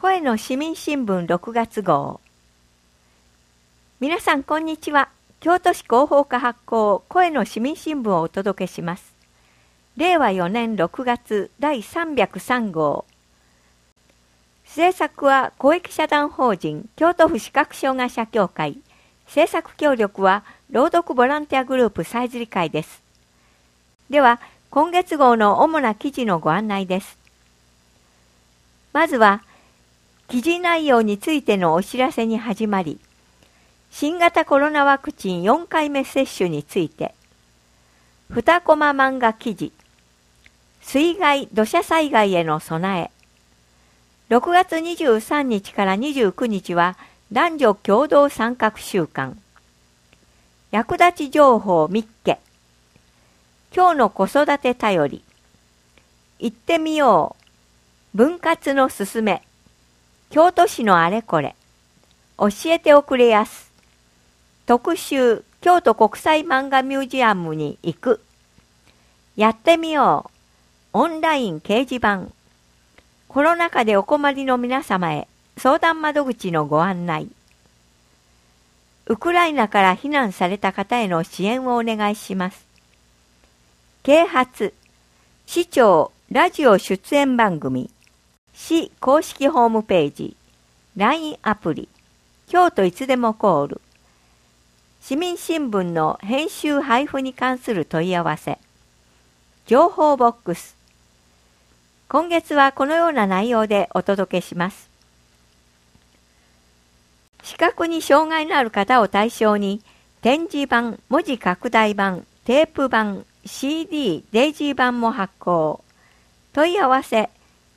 声の市民新聞6月号皆さんこんにちは京都市広報課発行声の市民新聞をお届けします令和4年6月第303号制作は公益社団法人京都府視覚障害者協会制作協力は朗読ボランティアグループさえずり会ですでは今月号の主な記事のご案内ですまずは記事内容についてのお知らせに始まり、新型コロナワクチン4回目接種について、2コマ漫画記事、水害・土砂災害への備え、6月23日から29日は男女共同参画週間、役立ち情報密ッ今日の子育て頼り、行ってみよう、分割のすすめ、京都市のあれこれ教えておくれやす特集京都国際漫画ミュージアムに行くやってみようオンライン掲示板コロナ禍でお困りの皆様へ相談窓口のご案内ウクライナから避難された方への支援をお願いします啓発市長ラジオ出演番組市公式ホームページ、LINE アプリ、京都いつでもコール、市民新聞の編集配布に関する問い合わせ、情報ボックス、今月はこのような内容でお届けします。視覚に障害のある方を対象に、展示版、文字拡大版、テープ版、CD、デイジー版も発行。問い合わせ、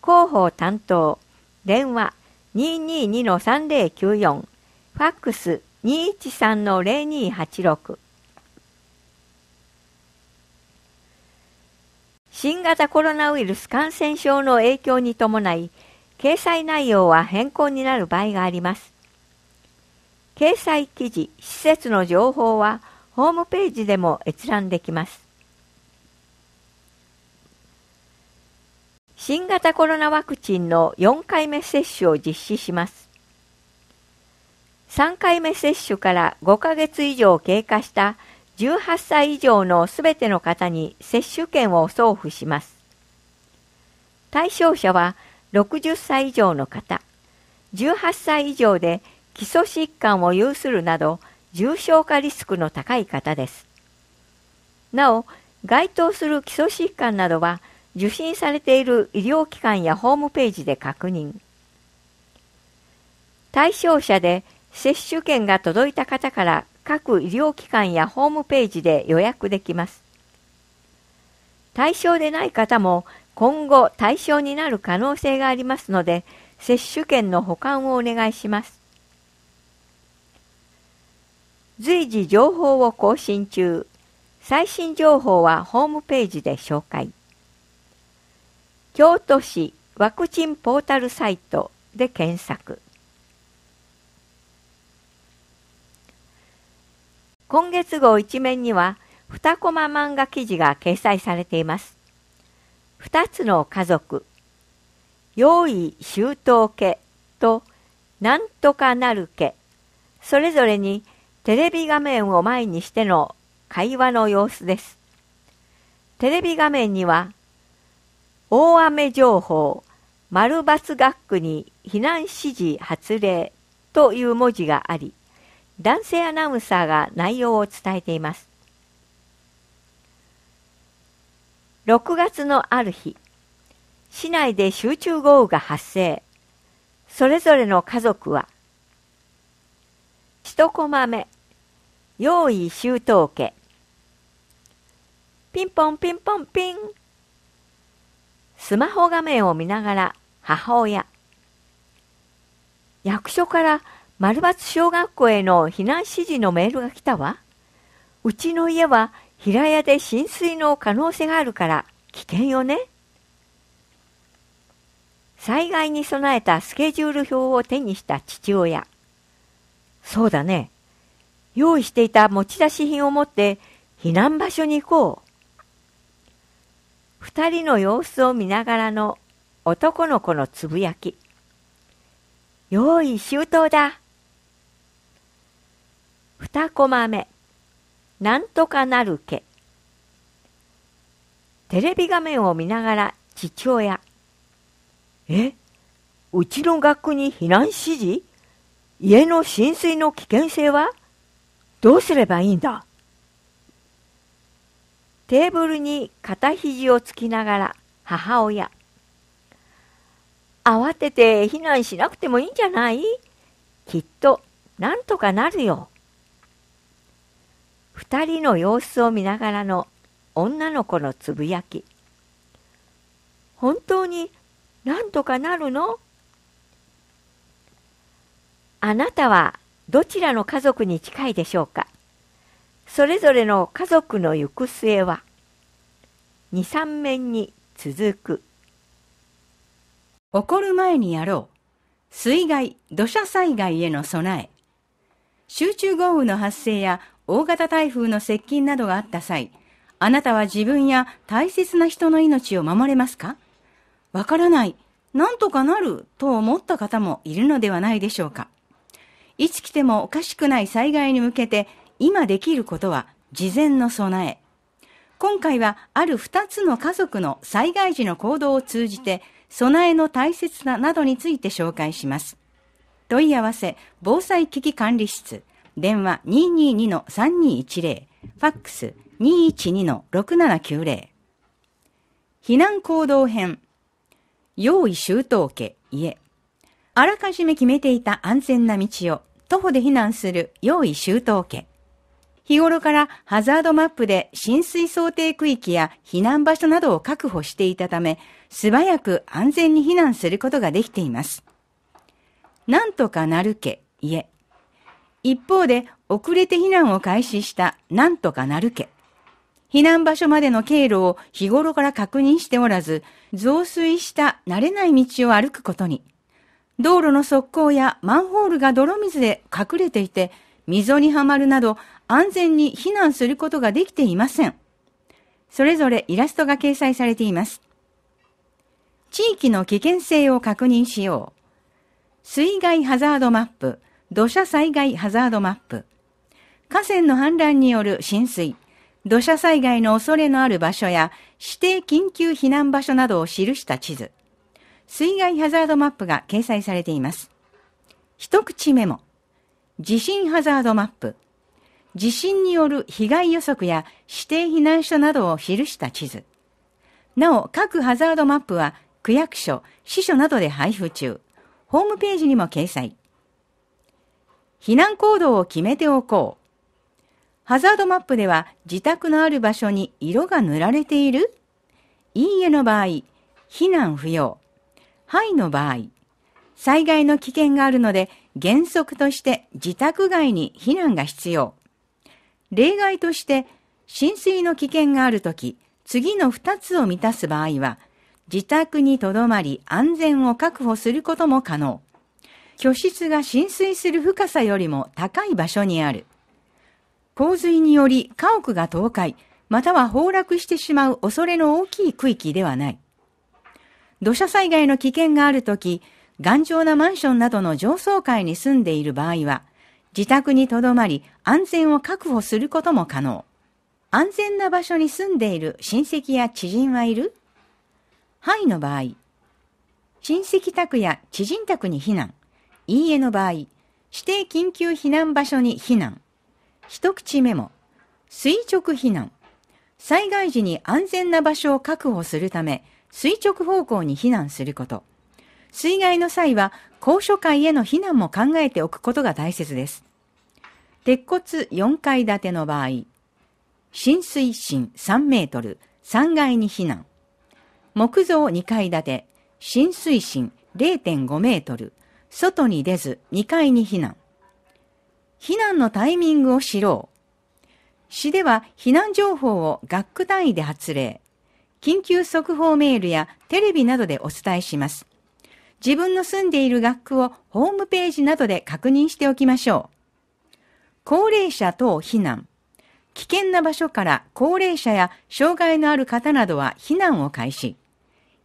広報担当、電話222-3094、ファックス213-0286。新型コロナウイルス感染症の影響に伴い、掲載内容は変更になる場合があります。掲載記事、施設の情報はホームページでも閲覧できます。新型コロナワクチンの4回目接種を実施します。3回目接種から5ヶ月以上経過した18歳以上のすべての方に接種券を送付します。対象者は60歳以上の方、18歳以上で基礎疾患を有するなど重症化リスクの高い方です。なお、該当する基礎疾患などは受診されている医療機関やホームページで確認対象者で接種券が届いた方から各医療機関やホームページで予約できます対象でない方も今後対象になる可能性がありますので接種券の保管をお願いします随時情報を更新中最新情報はホームページで紹介京都市ワクチンポータルサイトで検索今月号一面には2コマ漫画記事が掲載されています2つの家族用意周到家となんとかなる家それぞれにテレビ画面を前にしての会話の様子ですテレビ画面には大雨情報、丸バス学区に避難指示発令という文字があり、男性アナウンサーが内容を伝えています。6月のある日、市内で集中豪雨が発生。それぞれの家族は、一コマ目、用意周到家。ピンポンピンポンピン。スマホ画面を見ながら母親役所から丸抜小学校への避難指示のメールが来たわうちの家は平屋で浸水の可能性があるから危険よね災害に備えたスケジュール表を手にした父親そうだね用意していた持ち出し品を持って避難場所に行こう2人の様子を見ながらの男の子のつぶやき。用意周到だ。二コマ目。なんとかなるけ。テレビ画面を見ながら父親。えうちの学区に避難指示家の浸水の危険性はどうすればいいんだテーブルに肩肘をつきながら母親慌てて避難しなくてもいいんじゃないきっとなんとかなるよ二人の様子を見ながらの女の子のつぶやき本当になんとかなるのあなたはどちらの家族に近いでしょうかそれぞれの家族の行く末は二三面に続く起こる前にやろう水害土砂災害への備え集中豪雨の発生や大型台風の接近などがあった際あなたは自分や大切な人の命を守れますかわからないなんとかなると思った方もいるのではないでしょうかいつ来てもおかしくない災害に向けて今できることは事前の備え。今回はある2つの家族の災害時の行動を通じて備えの大切さなどについて紹介します。問い合わせ防災危機管理室電話222-3210ファックス212-6790避難行動編用意周到家家あらかじめ決めていた安全な道を徒歩で避難する用意周到家日頃からハザードマップで浸水想定区域や避難場所などを確保していたため、素早く安全に避難することができています。なんとかなるけ、いえ。一方で、遅れて避難を開始したなんとかなるけ。避難場所までの経路を日頃から確認しておらず、増水した慣れない道を歩くことに、道路の側溝やマンホールが泥水で隠れていて、溝にはまるなど安全に避難することができていません。それぞれイラストが掲載されています。地域の危険性を確認しよう。水害ハザードマップ、土砂災害ハザードマップ、河川の氾濫による浸水、土砂災害の恐れのある場所や指定緊急避難場所などを記した地図、水害ハザードマップが掲載されています。一口メモ、地震ハザードマップ、地震による被害予測や指定避難所などを記した地図。なお、各ハザードマップは区役所、支所などで配布中。ホームページにも掲載。避難行動を決めておこう。ハザードマップでは自宅のある場所に色が塗られているいいえの場合、避難不要。はいの場合、災害の危険があるので原則として自宅外に避難が必要。例外として浸水の危険があるとき、次の2つを満たす場合は、自宅にとどまり安全を確保することも可能。居室が浸水する深さよりも高い場所にある。洪水により家屋が倒壊、または崩落してしまう恐れの大きい区域ではない。土砂災害の危険があるとき、頑丈なマンションなどの上層階に住んでいる場合は、自宅にとどまり安全を確保することも可能。安全な場所に住んでいる親戚や知人はいるはいの場合、親戚宅や知人宅に避難。いいえの場合、指定緊急避難場所に避難。一口メモ、垂直避難。災害時に安全な場所を確保するため、垂直方向に避難すること。水害の際は高所階への避難も考えておくことが大切です。鉄骨4階建ての場合、浸水深3メートル、3階に避難。木造2階建て、浸水深0.5メートル、外に出ず2階に避難。避難のタイミングを知ろう。市では避難情報を学区単位で発令。緊急速報メールやテレビなどでお伝えします。自分の住んでいる学区をホームページなどで確認しておきましょう。高齢者等避難。危険な場所から高齢者や障害のある方などは避難を開始。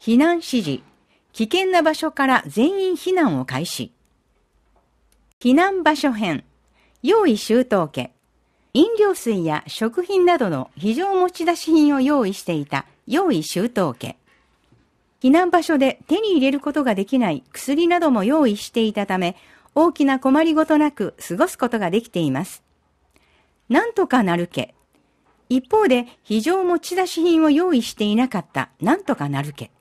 避難指示。危険な場所から全員避難を開始。避難場所編。用意周到家。飲料水や食品などの非常持ち出し品を用意していた用意周到家。避難場所で手に入れることができない薬なども用意していたため、大きな困りごとなく過ごすことができています。なんとかなるけ。一方で、非常持ち出し品を用意していなかったなんとかなるけ。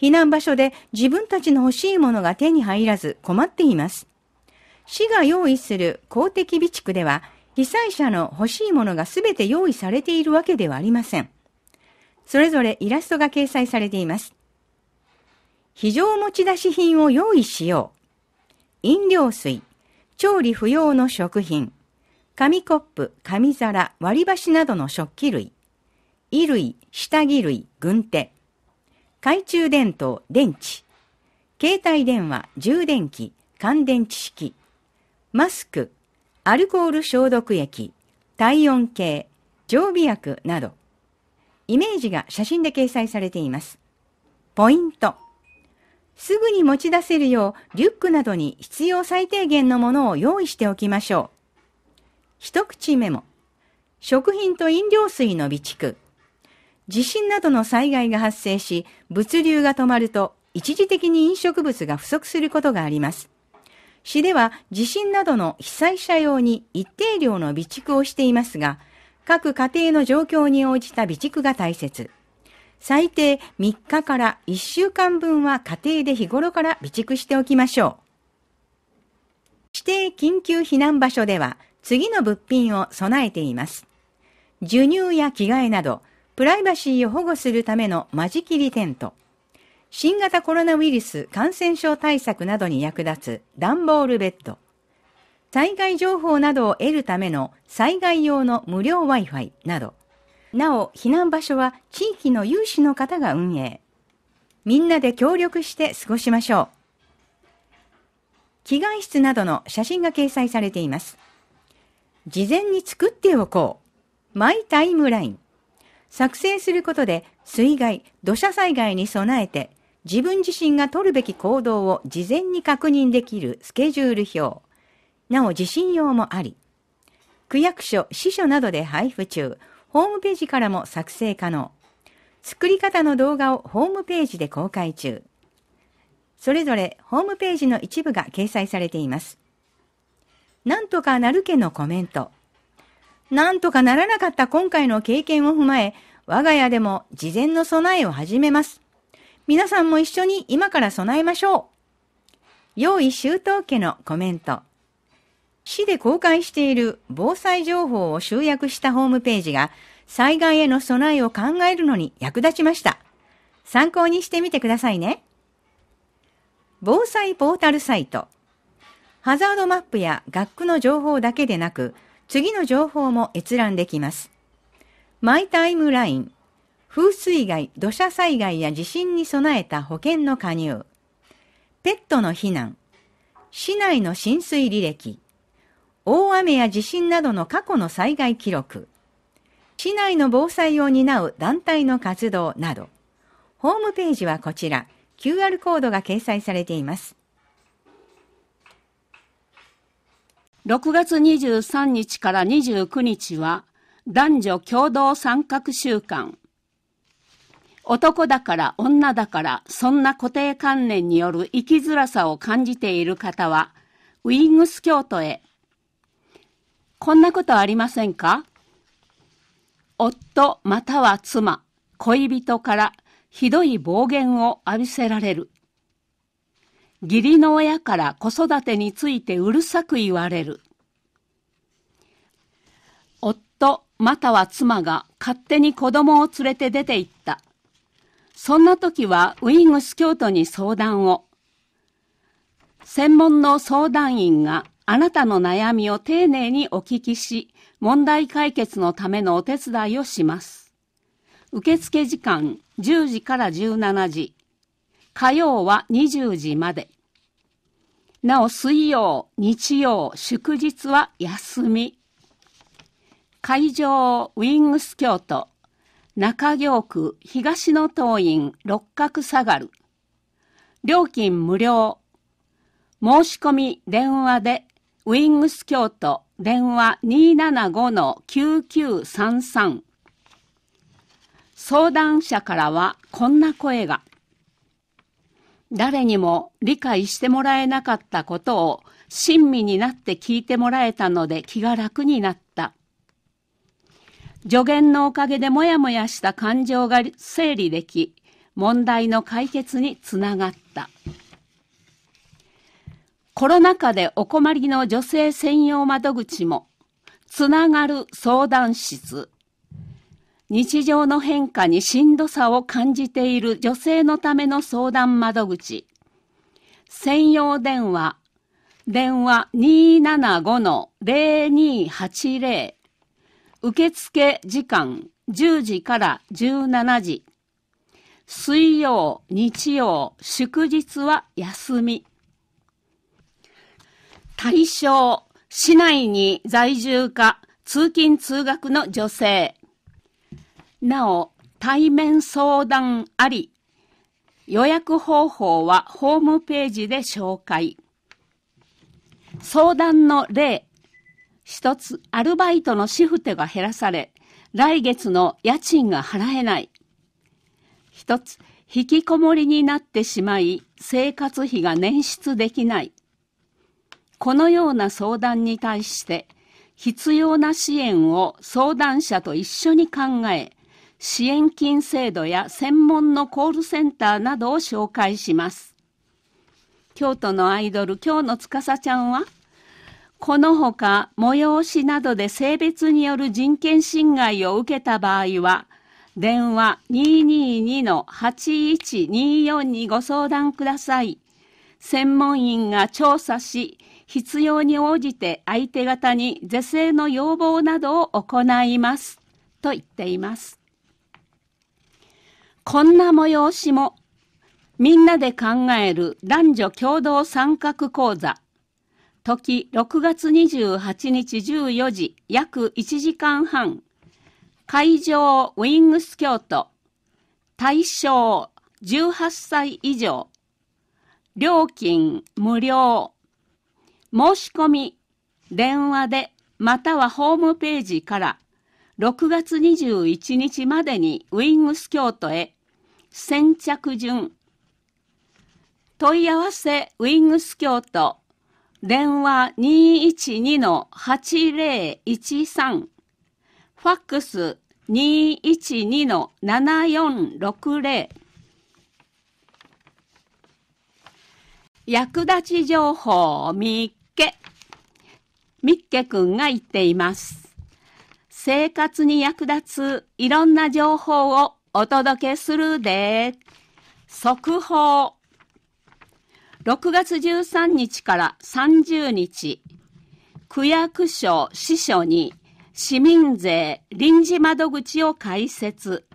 避難場所で自分たちの欲しいものが手に入らず困っています。市が用意する公的備蓄では、被災者の欲しいものが全て用意されているわけではありません。それぞれイラストが掲載されています。非常持ち出し品を用意しよう。飲料水、調理不要の食品、紙コップ、紙皿、割り箸などの食器類、衣類、下着類、軍手、懐中電灯、電池、携帯電話、充電器、乾電池式、マスク、アルコール消毒液、体温計、常備薬など、イメージが写真で掲載されています。ポイント。すぐに持ち出せるようリュックなどに必要最低限のものを用意しておきましょう。一口メモ。食品と飲料水の備蓄。地震などの災害が発生し、物流が止まると一時的に飲食物が不足することがあります。市では地震などの被災者用に一定量の備蓄をしていますが、各家庭の状況に応じた備蓄が大切。最低3日から1週間分は家庭で日頃から備蓄しておきましょう。指定緊急避難場所では次の物品を備えています。授乳や着替えなど、プライバシーを保護するための間仕切りテント、新型コロナウイルス感染症対策などに役立つ段ボールベッド、災害情報などを得るための災害用の無料 Wi-Fi など、なお、避難場所は地域の有志の方が運営。みんなで協力して過ごしましょう。祈願室などの写真が掲載されています。事前に作っておこう。マイタイムライン。作成することで水害、土砂災害に備えて自分自身が取るべき行動を事前に確認できるスケジュール表。なお、地震用もあり。区役所、支所などで配布中。ホームページからも作成可能。作り方の動画をホームページで公開中。それぞれホームページの一部が掲載されています。なんとかなるけのコメント。なんとかならなかった今回の経験を踏まえ、我が家でも事前の備えを始めます。皆さんも一緒に今から備えましょう。用意周到家のコメント。市で公開している防災情報を集約したホームページが災害への備えを考えるのに役立ちました。参考にしてみてくださいね。防災ポータルサイト。ハザードマップや学区の情報だけでなく、次の情報も閲覧できます。マイタイムライン、風水害、土砂災害や地震に備えた保険の加入、ペットの避難、市内の浸水履歴、大雨や地震などの過去の災害記録、市内の防災を担う団体の活動など、ホームページはこちら、QR コードが掲載されています。6月23日から29日は、男女共同参画週間。男だから女だから、そんな固定観念による生きづらさを感じている方は、ウィングス京都へこんなことありませんか夫または妻、恋人からひどい暴言を浴びせられる。義理の親から子育てについてうるさく言われる。夫または妻が勝手に子供を連れて出て行った。そんな時はウィングス教徒に相談を。専門の相談員があなたの悩みを丁寧にお聞きし、問題解決のためのお手伝いをします。受付時間10時から17時、火曜は20時まで。なお水曜、日曜、祝日は休み。会場ウィングス京都、中京区東の東院六角下がる。料金無料。申し込み電話でウィングス京都電話275-9933相談者からはこんな声が誰にも理解してもらえなかったことを親身になって聞いてもらえたので気が楽になった助言のおかげでモヤモヤした感情が整理でき問題の解決につながった。コロナ禍でお困りの女性専用窓口も、つながる相談室、日常の変化にしんどさを感じている女性のための相談窓口、専用電話、電話275-0280、受付時間10時から17時、水曜、日曜、祝日は休み。対象、市内に在住か、通勤通学の女性。なお、対面相談あり。予約方法はホームページで紹介。相談の例。一つ、アルバイトのシフテが減らされ、来月の家賃が払えない。一つ、引きこもりになってしまい、生活費が捻出できない。このような相談に対して必要な支援を相談者と一緒に考え支援金制度や専門のコールセンターなどを紹介します京都のアイドル京野司ちゃんはこのほか催しなどで性別による人権侵害を受けた場合は電話222-8124にご相談ください専門員が調査し必要に応じて相手方に是正の要望などを行いますと言っていますこんな催しもみんなで考える男女共同参画講座時6月28日14時約1時間半会場ウィングス京都対象18歳以上料金無料申し込み、電話で、またはホームページから、6月21日までにウィングス京都へ、先着順。問い合わせウィングス京都、電話212-8013、ファックス212-7460、役立ち情報3け。みっけくんが言っています。生活に役立ついろんな情報をお届けするで。速報。6月13日から30日、区役所、支所に市民税臨時窓口を開設。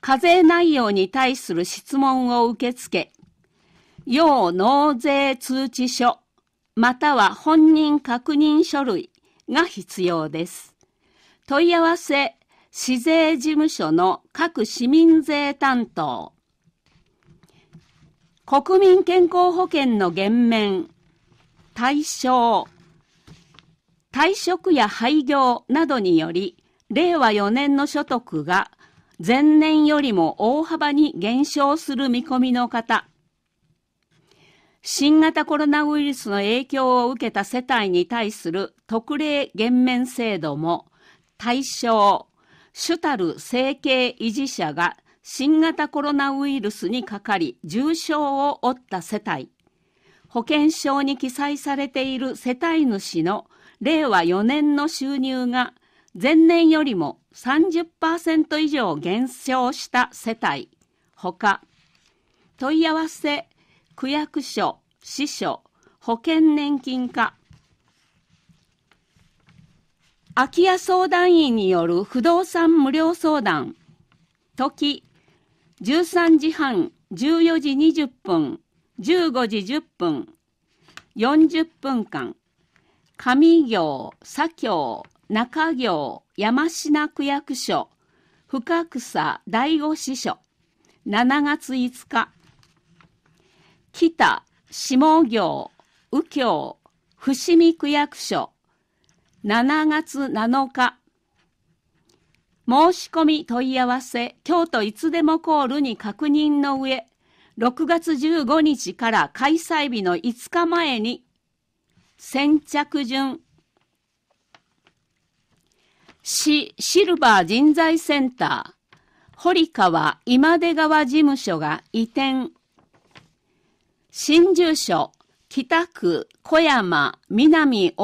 課税内容に対する質問を受け付け、要納税通知書または本人確認書類が必要です。問い合わせ、市税事務所の各市民税担当、国民健康保険の減免、対象、退職や廃業などにより、令和4年の所得が前年よりも大幅に減少する見込みの方、新型コロナウイルスの影響を受けた世帯に対する特例減免制度も対象、主たる生計維持者が新型コロナウイルスにかかり重症を負った世帯、保険証に記載されている世帯主の令和4年の収入が前年よりも30%以上減少した世帯、ほか、問い合わせ区役所、支所、保険年金課。空き家相談員による不動産無料相談。時、13時半、14時20分、15時10分、40分間。上行、左京、中行、山科区役所、深草第五支所。7月5日。北、下行、右京、伏見区役所、7月7日。申し込み問い合わせ、京都いつでもコールに確認の上、6月15日から開催日の5日前に、先着順、市シルバー人材センター、堀川今出川事務所が移転新住所、北区小山南大野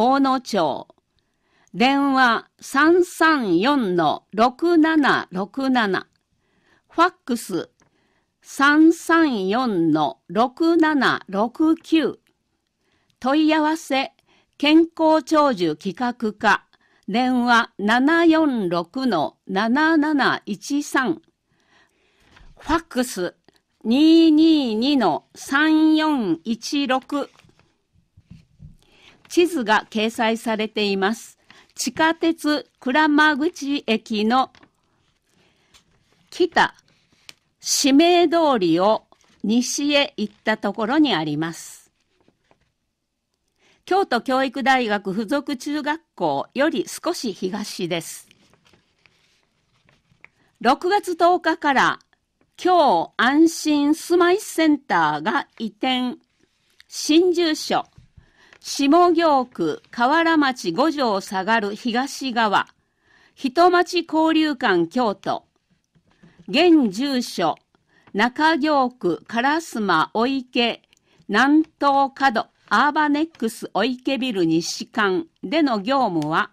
町。電話334-6767。ファックス334-6769。問い合わせ、健康長寿企画課。電話746-7713。ファックス222-3416地図が掲載されています。地下鉄倉間口駅の北指名通りを西へ行ったところにあります。京都教育大学附属中学校より少し東です。6月10日から今日安心住まいセンターが移転。新住所。下京区河原町五条下がる東側。人町交流館京都。現住所。中京区烏丸お池南東角アーバネックスお池ビル西館での業務は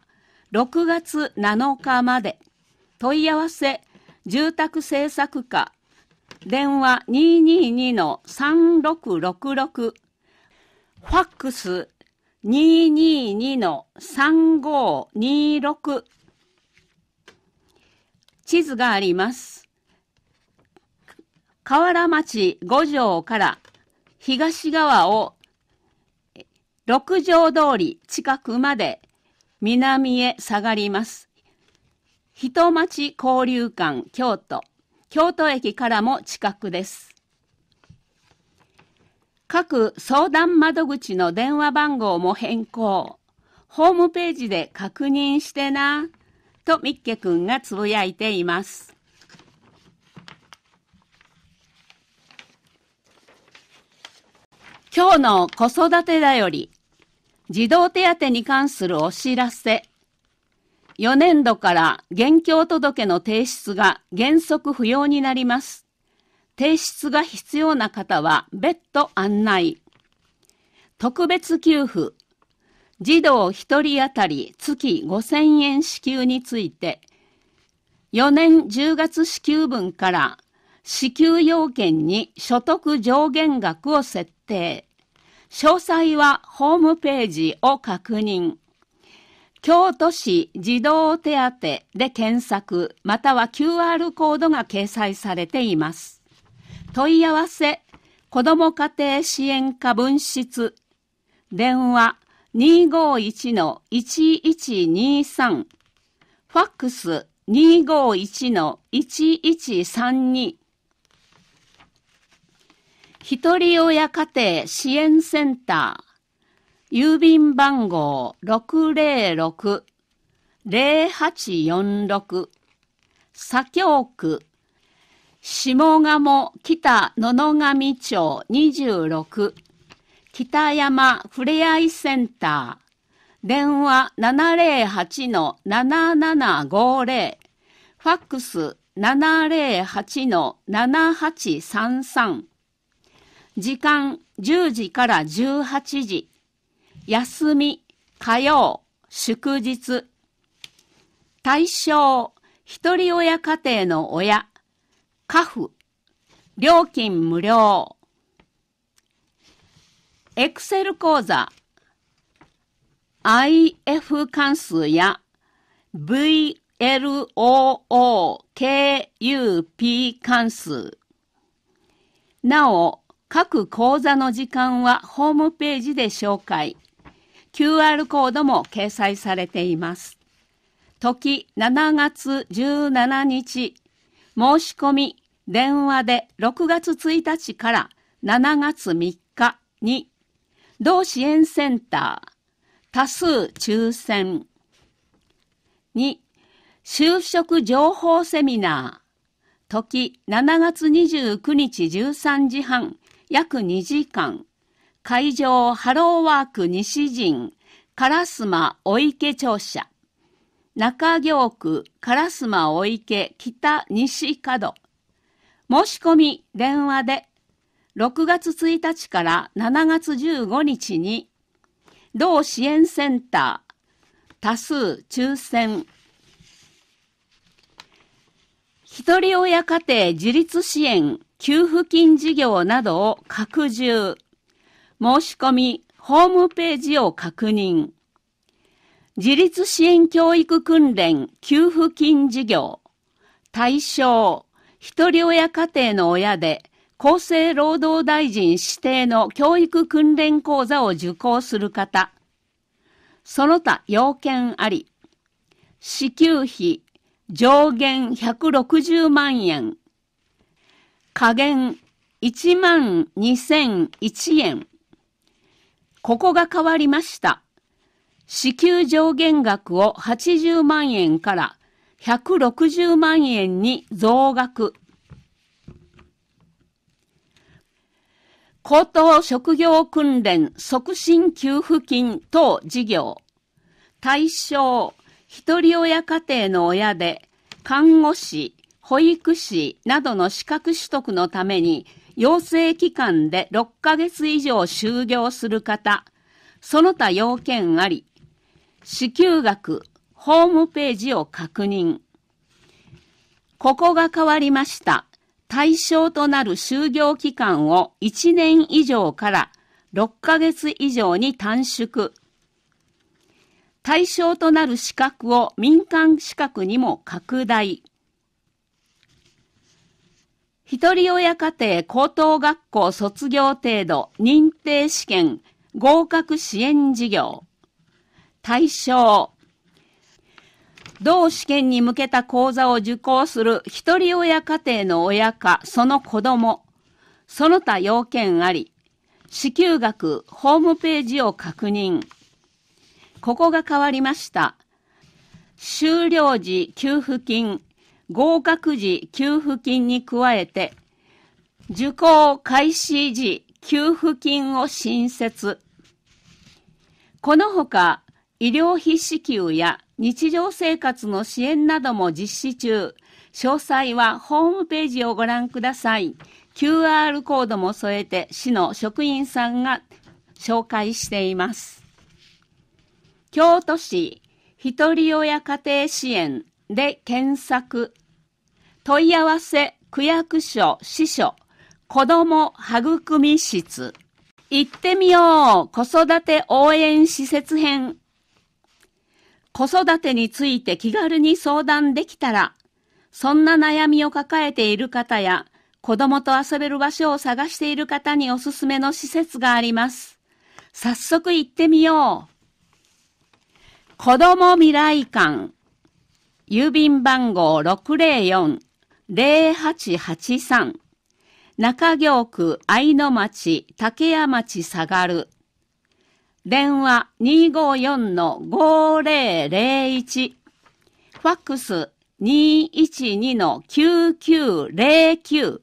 6月7日まで問い合わせ住宅政策課電話222-3666、ファックス222-3526、地図があります。河原町五条から東側を六条通り近くまで南へ下がります。人町交流館京都京都駅からも近くです。各相談窓口の電話番号も変更。ホームページで確認してな、とみっけくんがつぶやいています。今日の子育てだより、児童手当に関するお知らせ。4年度から現況届の提出が原則不要になります。提出が必要な方は別途案内。特別給付。児童1人当たり月5000円支給について、4年10月支給分から支給要件に所得上限額を設定。詳細はホームページを確認。京都市児童手当で検索または QR コードが掲載されています。問い合わせ、子ども家庭支援課分室、電話251-1123、ファックス251-1132、ひとり親家庭支援センター郵便番号606-0846左京区下鴨北野々上町26北山ふれあいセンター電話708-7750ファックス708-7833時間10時から18時休み、火曜、祝日。対象、一人親家庭の親、家父、料金無料。エクセル講座、IF 関数や VLOOKUP 関数。なお、各講座の時間はホームページで紹介。QR コードも掲載されています。時7月17日、申し込み電話で6月1日から7月3日に、同支援センター、多数抽選。2、就職情報セミナー、時7月29日13時半、約2時間。会場ハローワーク西陣、烏丸お池庁舎。中行区烏丸お池北西角。申し込み電話で6月1日から7月15日に同支援センター多数抽選一人親家庭自立支援給付金事業などを拡充申し込みホームページを確認。自立支援教育訓練給付金事業。対象、一人親家庭の親で、厚生労働大臣指定の教育訓練講座を受講する方。その他要件あり。支給費上限160万円。下限1万2001円。ここが変わりました。支給上限額を80万円から160万円に増額。高等職業訓練促進給付金等事業。対象、一人親家庭の親で、看護師、保育士などの資格取得のために養成期間で6ヶ月以上就業する方、その他要件あり、支給額、ホームページを確認。ここが変わりました。対象となる就業期間を1年以上から6ヶ月以上に短縮。対象となる資格を民間資格にも拡大。一人親家庭高等学校卒業程度認定試験合格支援事業。対象。同試験に向けた講座を受講する一人親家庭の親かその子供、その他要件あり、支給額ホームページを確認。ここが変わりました。終了時給付金合格時給付金に加えて、受講開始時給付金を新設。このほか、医療費支給や日常生活の支援なども実施中。詳細はホームページをご覧ください。QR コードも添えて市の職員さんが紹介しています。京都市ひとり親家庭支援で検索。問い合わせ区役所司書子ども育み室。行ってみよう子育て応援施設編。子育てについて気軽に相談できたら、そんな悩みを抱えている方や、子供と遊べる場所を探している方におすすめの施設があります。早速行ってみよう。子供未来館郵便番号604-0883中京区愛野町竹屋町下がる電話254-5001ファックス212-9909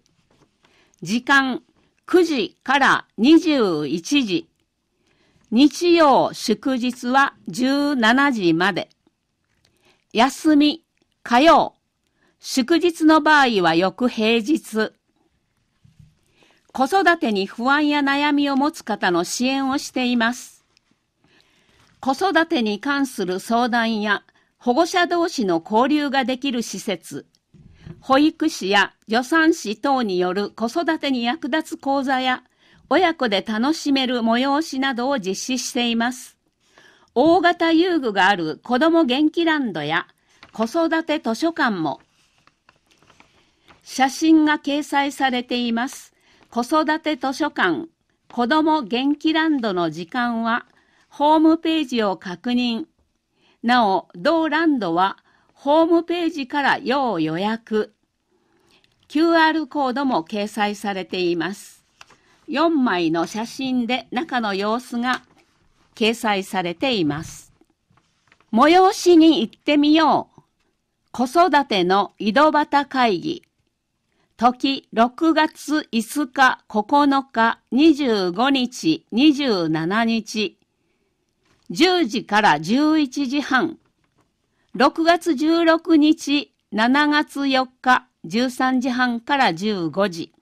時間9時から21時日曜祝日は17時まで休み、火曜。祝日の場合は翌平日。子育てに不安や悩みを持つ方の支援をしています。子育てに関する相談や保護者同士の交流ができる施設、保育士や助産師等による子育てに役立つ講座や親子で楽しめる催しなどを実施しています。大型遊具がある子ども元気ランドや子育て図書館も写真が掲載されています。子育て図書館子ども元気ランドの時間はホームページを確認。なお、同ランドはホームページから要予約。QR コードも掲載されています。4枚の写真で中の様子が掲載されています。催しに行ってみよう。子育ての井戸端会議。時6月5日、9日、25日、27日。10時から11時半。6月16日、7月4日、13時半から15時。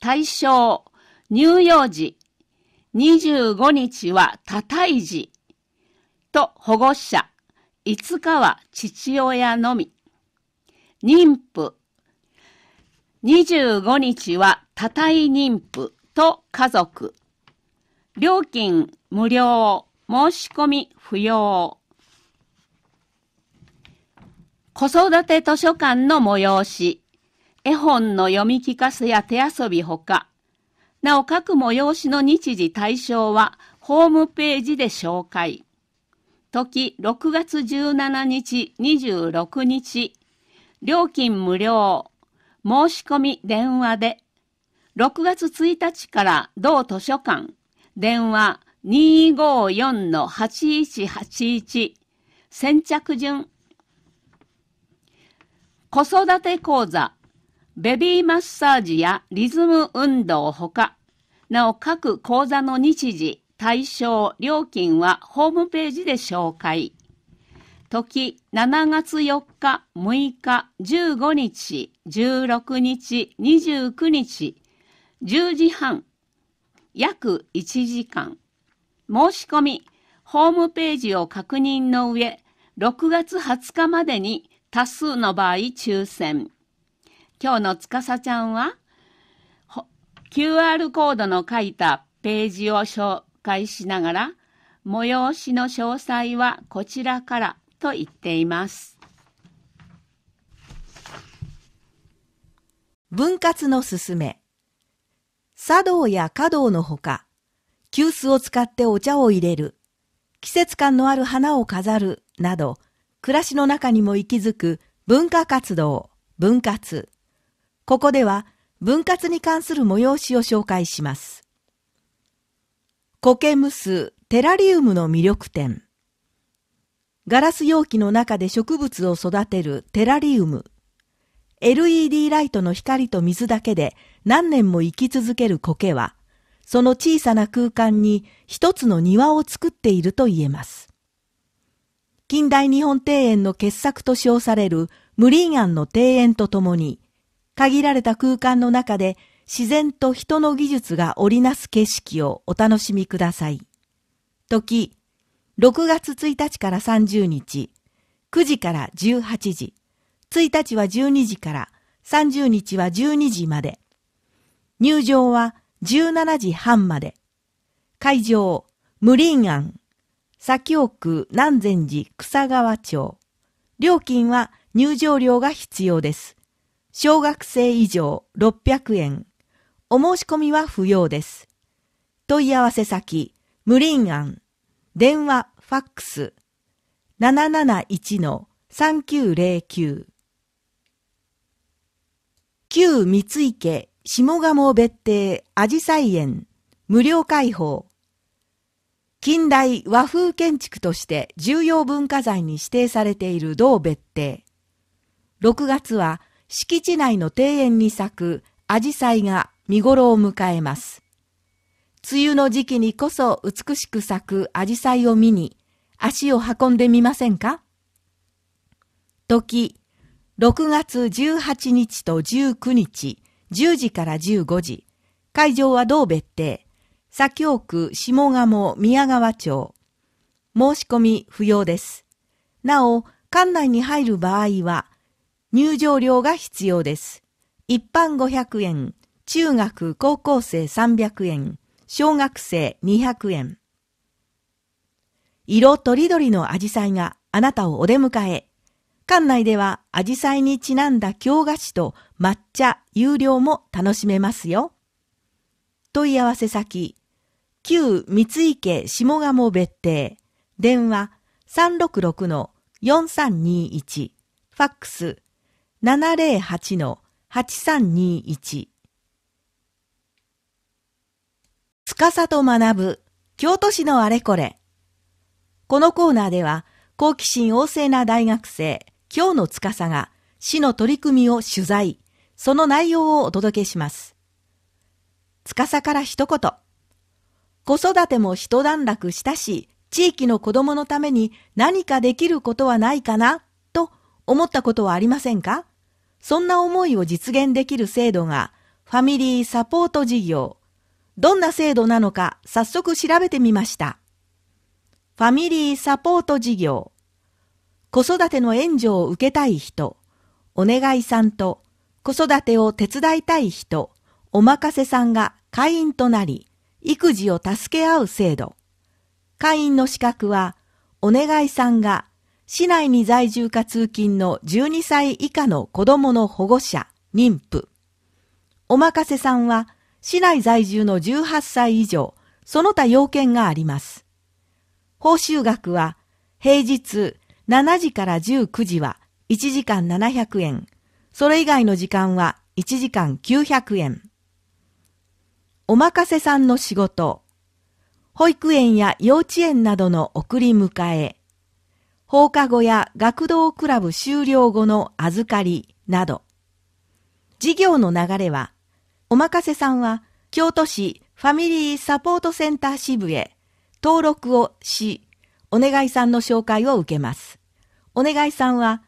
対象、乳幼児、25日は多い児と保護者、5日は父親のみ。妊婦、25日は多い妊婦と家族。料金無料、申し込み不要。子育て図書館の催し、絵本の読み聞かせや手遊びほか、なお各催しの日時対象はホームページで紹介。時6月17日26日。料金無料。申し込み電話で。6月1日から同図書館。電話254-8181。先着順。子育て講座ベビーマッサージやリズム運動ほか、なお各講座の日時、対象、料金はホームページで紹介。時、7月4日、6日、15日、16日、29日、10時半、約1時間。申し込み、ホームページを確認の上、6月20日までに多数の場合抽選。今日のつかさちゃんは QR コードの書いたページを紹介しながら催しの詳細はこちらからと言っています分割のすすめ茶道や華道のほか急須を使ってお茶を入れる季節感のある花を飾るなど暮らしの中にも息づく文化活動分割ここでは分割に関する催しを紹介します。苔むすテラリウムの魅力点。ガラス容器の中で植物を育てるテラリウム。LED ライトの光と水だけで何年も生き続ける苔は、その小さな空間に一つの庭を作っていると言えます。近代日本庭園の傑作と称されるムーアンの庭園とともに、限られた空間の中で自然と人の技術が織りなす景色をお楽しみください。時、6月1日から30日、9時から18時、1日は12時から30日は12時まで、入場は17時半まで、会場、無林庵、左京区南禅寺草川町、料金は入場料が必要です。小学生以上600円。お申し込みは不要です。問い合わせ先、無林案、電話、ファックス、771-3909。旧三井家下鴨別邸あじさい園無料開放。近代和風建築として重要文化財に指定されている同別邸。6月は敷地内の庭園に咲くアジサイが見頃を迎えます。梅雨の時期にこそ美しく咲くアジサイを見に、足を運んでみませんか時、6月18日と19日、10時から15時、会場は同別邸、左京区下鴨宮川町。申し込み不要です。なお、館内に入る場合は、入場料が必要です。一般500円、中学・高校生300円、小学生200円。色とりどりのアジサイがあなたをお出迎え。館内ではアジサイにちなんだ京菓子と抹茶、有料も楽しめますよ。問い合わせ先、旧三井家下鴨別邸、電話366-4321、ファックス708-8321つかさと学ぶ京都市のあれこれこのコーナーでは好奇心旺盛な大学生今日のつかさが市の取り組みを取材その内容をお届けしますつかさから一言子育ても一段落したし地域の子供のために何かできることはないかなと思ったことはありませんかそんな思いを実現できる制度が、ファミリーサポート事業。どんな制度なのか早速調べてみました。ファミリーサポート事業。子育ての援助を受けたい人、お願いさんと子育てを手伝いたい人、おまかせさんが会員となり、育児を助け合う制度。会員の資格は、お願いさんが市内に在住か通勤の12歳以下の子供の保護者、妊婦。おまかせさんは、市内在住の18歳以上、その他要件があります。報酬額は、平日7時から19時は1時間700円、それ以外の時間は1時間900円。おまかせさんの仕事、保育園や幼稚園などの送り迎え、放課後や学童クラブ終了後の預かりなど。事業の流れは、おまかせさんは京都市ファミリーサポートセンター支部へ登録をし、お願いさんの紹介を受けます。お願いさんは、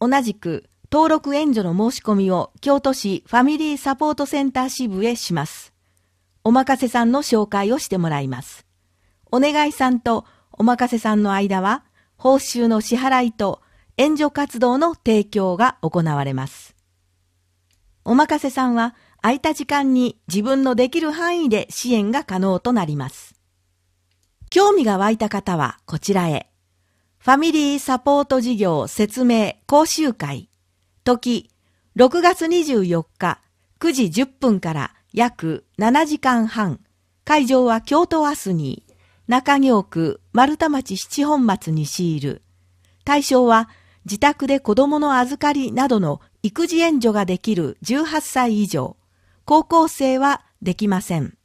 同じく登録援助の申し込みを京都市ファミリーサポートセンター支部へします。おまかせさんの紹介をしてもらいます。お願いさんとおまかせさんの間は、報酬の支払いと援助活動の提供が行われます。おまかせさんは空いた時間に自分のできる範囲で支援が可能となります。興味が湧いた方はこちらへ。ファミリーサポート事業説明講習会時6月24日9時10分から約7時間半会場は京都アスニー中京区丸田町七本松にシいる。対象は自宅で子供の預かりなどの育児援助ができる18歳以上。高校生はできません。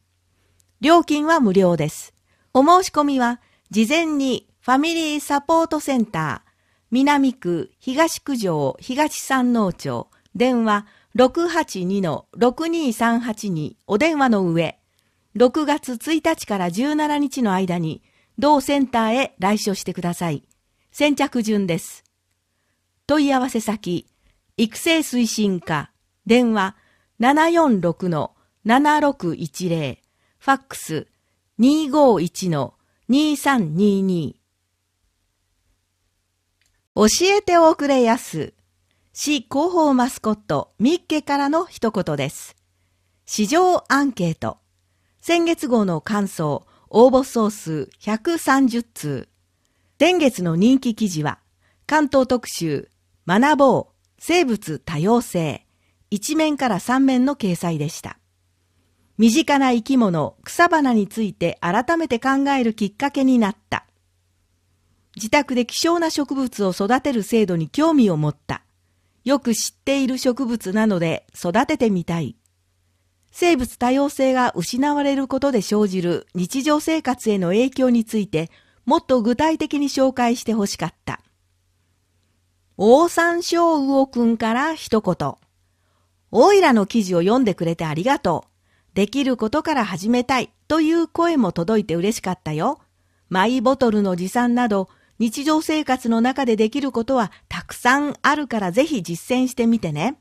料金は無料です。お申し込みは事前にファミリーサポートセンター南区東九条東三能町電話682-6238にお電話の上6月1日から17日の間に、同センターへ来所してください。先着順です。問い合わせ先、育成推進課、電話746-7610、ファックス251-2322。教えておくれやす。市広報マスコット、ミッケからの一言です。市場アンケート。先月号の感想、応募総数130通。先月の人気記事は、関東特集、学ぼう、生物多様性、1面から3面の掲載でした。身近な生き物、草花について改めて考えるきっかけになった。自宅で希少な植物を育てる制度に興味を持った。よく知っている植物なので育ててみたい。生物多様性が失われることで生じる日常生活への影響についてもっと具体的に紹介してほしかった。オオサンショウウオくんから一言。オイラの記事を読んでくれてありがとう。できることから始めたいという声も届いて嬉しかったよ。マイボトルの持参など日常生活の中でできることはたくさんあるからぜひ実践してみてね。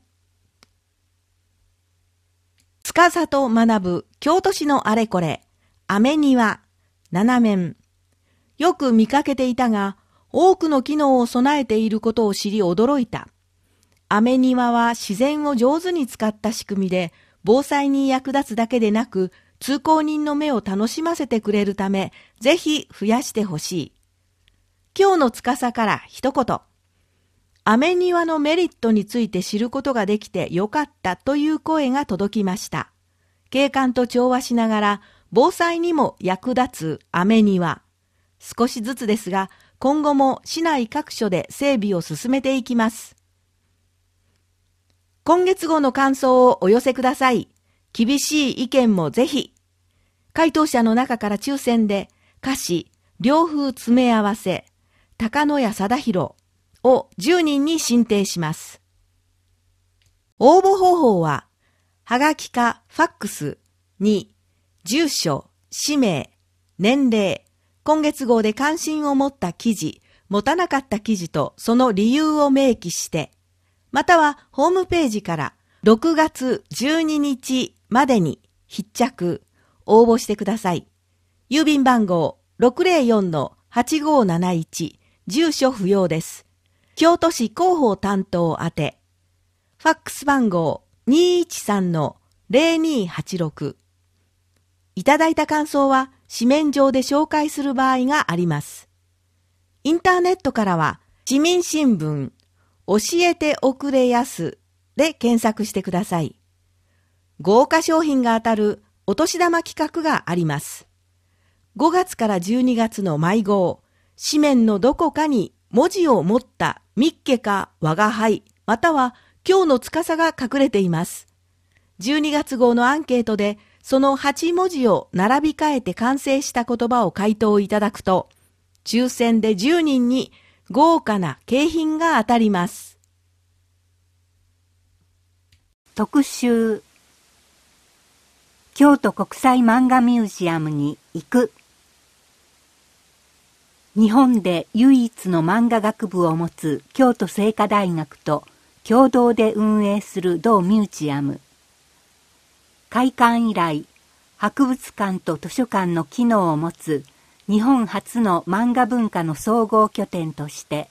つかさと学ぶ京都市のあれこれ、雨庭、七面。よく見かけていたが、多くの機能を備えていることを知り驚いた。雨庭は自然を上手に使った仕組みで、防災に役立つだけでなく、通行人の目を楽しませてくれるため、ぜひ増やしてほしい。今日の司から一言。雨庭のメリットについて知ることができてよかったという声が届きました。景観と調和しながら防災にも役立つ雨庭。少しずつですが、今後も市内各所で整備を進めていきます。今月号の感想をお寄せください。厳しい意見もぜひ。回答者の中から抽選で、歌詞、両風詰め合わせ、高野屋貞弘、を10人に申請します。応募方法は、はがきかファックスに、住所、氏名、年齢、今月号で関心を持った記事、持たなかった記事とその理由を明記して、またはホームページから6月12日までに必着、応募してください。郵便番号604-8571、住所不要です。京都市広報担当宛て、ファックス番号213-0286。いただいた感想は、紙面上で紹介する場合があります。インターネットからは、市民新聞、教えておくれやすで検索してください。豪華商品が当たるお年玉企画があります。5月から12月の毎号、紙面のどこかに文字を持ったミッケか我が輩、または今日の司が隠れています。12月号のアンケートで、その8文字を並び替えて完成した言葉を回答いただくと、抽選で10人に豪華な景品が当たります。特集京都国際漫画ミュージアムに行く日本で唯一の漫画学部を持つ京都精華大学と共同で運営する同ミュージアム開館以来博物館と図書館の機能を持つ日本初の漫画文化の総合拠点として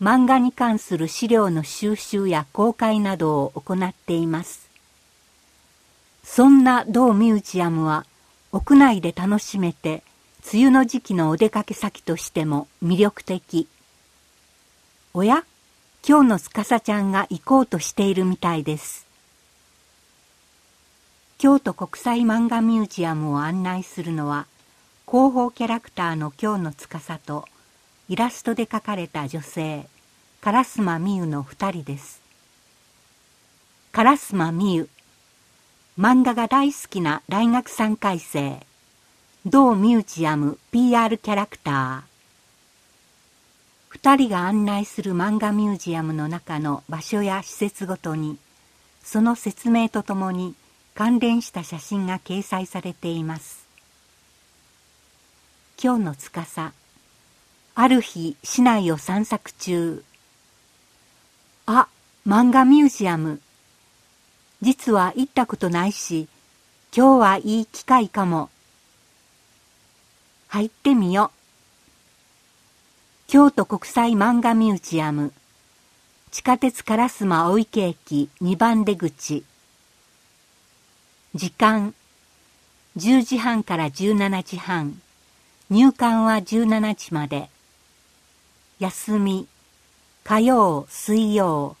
漫画に関する資料の収集や公開などを行っていますそんな同ミュージアムは屋内で楽しめて梅雨の時期のお出かけ先としても魅力的。おや今日のつかさちゃんが行こうとしているみたいです。京都国際漫画ミュージアムを案内するのは広報キャラクターの京か司とイラストで描かれた女性烏丸美羽の2人です烏丸美羽漫画が大好きな大学3回生同ミュージアム PR キャラクター二人が案内する漫画ミュージアムの中の場所や施設ごとにその説明とともに関連した写真が掲載されています今日の司ある日市内を散策中あ漫画ミュージアム実は行ったことないし今日はいい機会かも入ってみよ。京都国際漫画ミュージアム地下鉄烏丸大池駅2番出口時間10時半から17時半入館は17時まで休み火曜水曜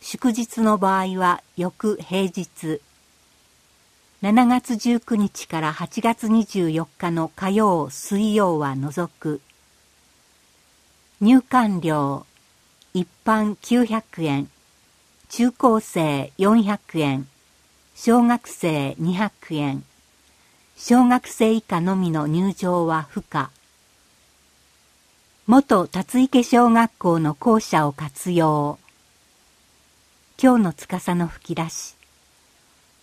祝日の場合は翌平日7月19日から8月24日の火曜水曜は除く入館料一般900円中高生400円小学生200円小学生以下のみの入場は不可元辰池小学校の校舎を活用今日の司の吹き出し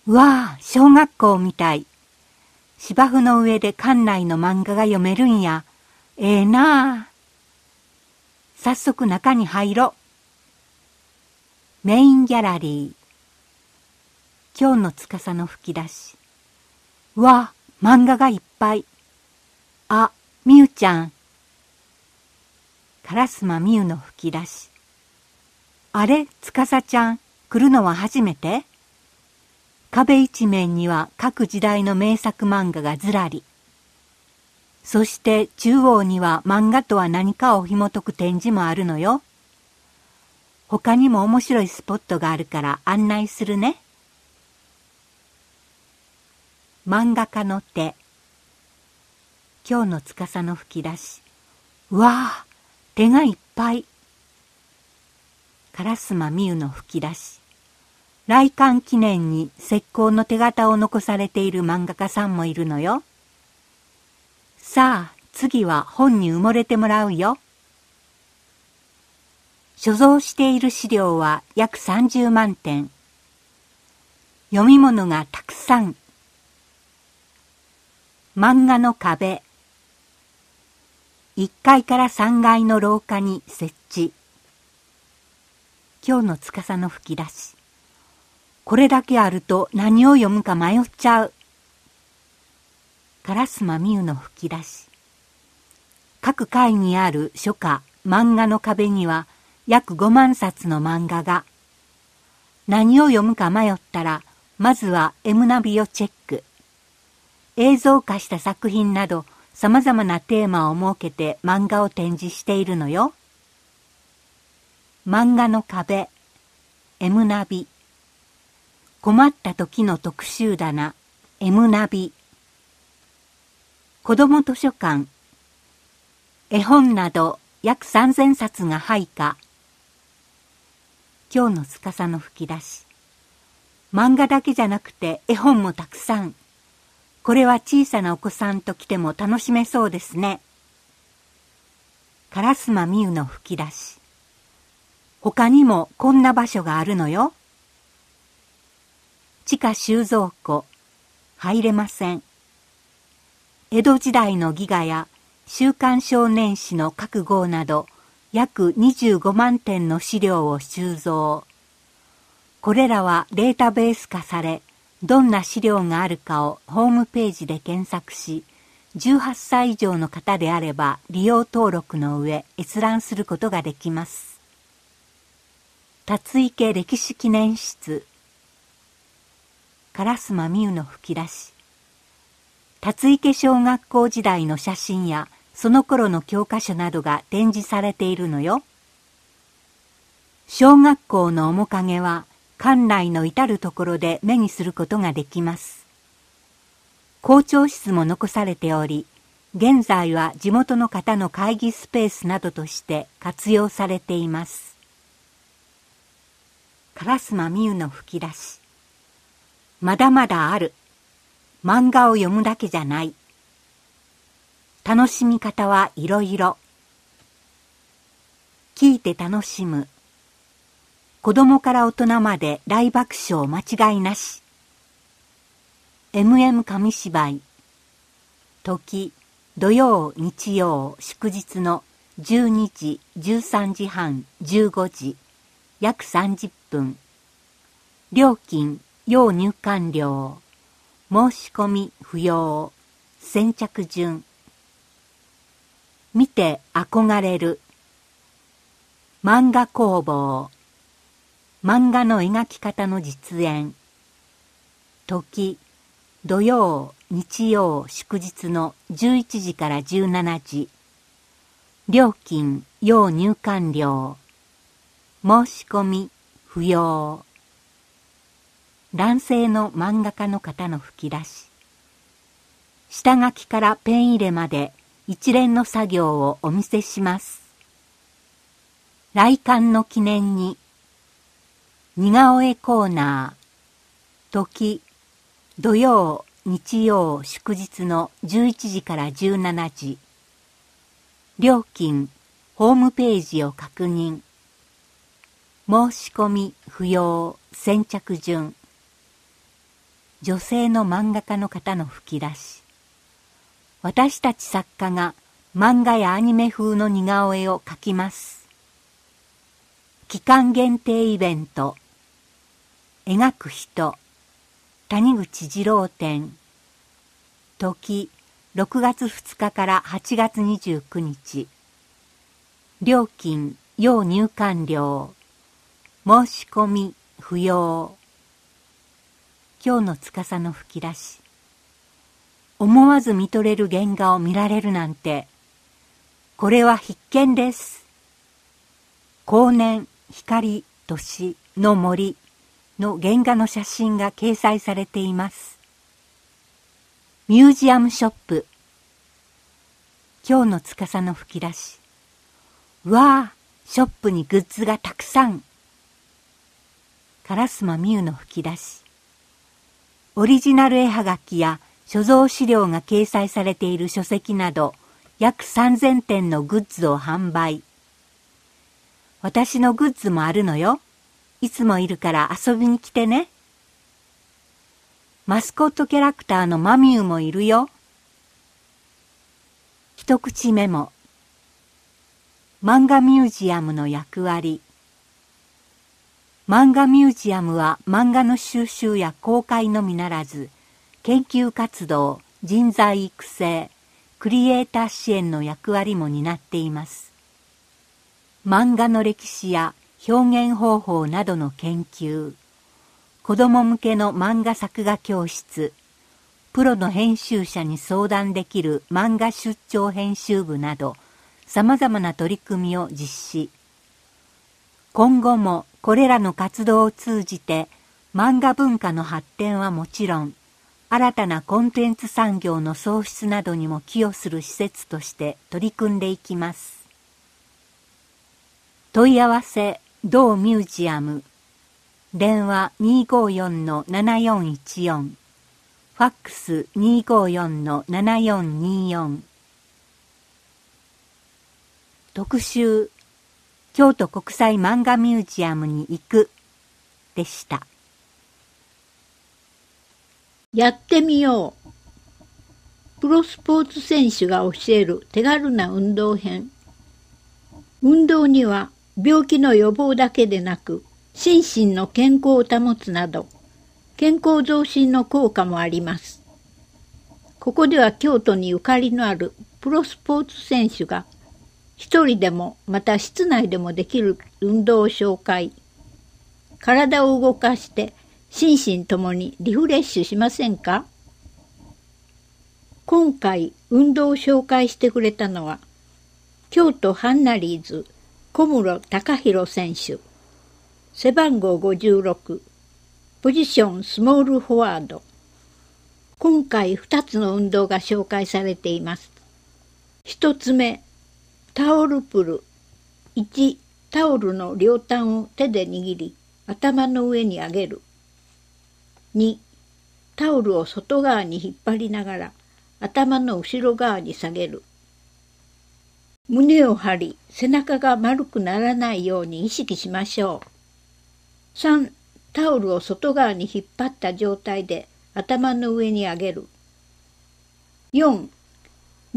わあ、小学校みたい。芝生の上で館内の漫画が読めるんや。ええー、なあ。早速中に入ろ。う。メインギャラリー。今日の司の吹き出し。わあ、漫画がいっぱい。あ、みゆちゃん。スマみゆの吹き出し。あれ、司ちゃん、来るのは初めて壁一面には各時代の名作漫画がずらり。そして中央には漫画とは何かを紐解く展示もあるのよ。他にも面白いスポットがあるから案内するね。漫画家の手。今日の司の吹き出し。うわあ、手がいっぱい。烏丸美優の吹き出し。来館記念に石膏の手形を残されている漫画家さんもいるのよ。さあ、次は本に埋もれてもらうよ。所蔵している資料は約30万点。読み物がたくさん。漫画の壁。1階から3階の廊下に設置。今日の司の吹き出し。これだけあると何を読むか迷っちゃう。カラスマミウの吹き出し。各階にある書家漫画の壁には約5万冊の漫画が。何を読むか迷ったら、まずは M ナビをチェック。映像化した作品など様々なテーマを設けて漫画を展示しているのよ。漫画の壁、M ナビ。困った時の特集棚 M ナビ子ども図書館絵本など約3000冊が配下今日のかさの吹き出し漫画だけじゃなくて絵本もたくさんこれは小さなお子さんと来ても楽しめそうですね烏丸美羽の吹き出し他にもこんな場所があるのよ地下収蔵庫、入れません。江戸時代のギガや週刊少年誌の各号など約25万点の資料を収蔵。これらはデータベース化され、どんな資料があるかをホームページで検索し、18歳以上の方であれば利用登録の上閲覧することができます。辰池歴史記念室烏丸美宇の吹き出し辰池小学校時代の写真やその頃の教科書などが展示されているのよ小学校の面影は館内の至る所で目にすることができます校長室も残されており現在は地元の方の会議スペースなどとして活用されています烏丸美羽の吹き出しまだまだある。漫画を読むだけじゃない。楽しみ方はいろいろ。聞いて楽しむ。子供から大人まで大爆笑間違いなし。MM 紙芝居。時、土曜、日曜、祝日の12時、13時半、15時、約30分。料金要入館料、申し込み不要、先着順。見て憧れる。漫画工房。漫画の描き方の実演。時、土曜、日曜、祝日の11時から17時。料金、要入館料。申し込み、不要。男性の漫画家の方の吹き出し下書きからペン入れまで一連の作業をお見せします来館の記念に似顔絵コーナー時土曜日曜祝日の11時から17時料金ホームページを確認申し込み不要先着順女性の漫画家の方の吹き出し私たち作家が漫画やアニメ風の似顔絵を描きます期間限定イベント描く人谷口二郎展時6月2日から8月29日料金要入館料申し込み不要今日の司の吹き出し思わず見とれる原画を見られるなんてこれは必見です後年光年の森の原画の写真が掲載されていますミュージアムショップ今日の司の吹き出しわあショップにグッズがたくさん烏丸美優の吹き出しオリジナル絵はがきや所蔵資料が掲載されている書籍など約3000点のグッズを販売。私のグッズもあるのよ。いつもいるから遊びに来てね。マスコットキャラクターのマミューもいるよ。一口メモ。漫画ミュージアムの役割。漫画ミュージアムは漫画の収集や公開のみならず研究活動人材育成クリエイター支援の役割も担っています漫画の歴史や表現方法などの研究子供向けの漫画作画教室プロの編集者に相談できる漫画出張編集部などさまざまな取り組みを実施今後もこれらの活動を通じて漫画文化の発展はもちろん新たなコンテンツ産業の創出などにも寄与する施設として取り組んでいきます問い合わせ同ミュージアム電話254-7414ファックス254-7424特集京都国際漫画ミュージアムに行くでした。やってみよう。プロスポーツ選手が教える手軽な運動編。運動には病気の予防だけでなく、心身の健康を保つなど、健康増進の効果もあります。ここでは京都にゆかりのあるプロスポーツ選手が一人でも、また室内でもできる運動を紹介。体を動かして、心身ともにリフレッシュしませんか今回、運動を紹介してくれたのは、京都ハンナリーズ小室隆弘選手、背番号56、ポジションスモールフォワード。今回2つの運動が紹介されています。1つ目、タオルプル1タオルの両端を手で握り頭の上に上げる2タオルを外側に引っ張りながら頭の後ろ側に下げる胸を張り背中が丸くならないように意識しましょう3タオルを外側に引っ張った状態で頭の上に上げる423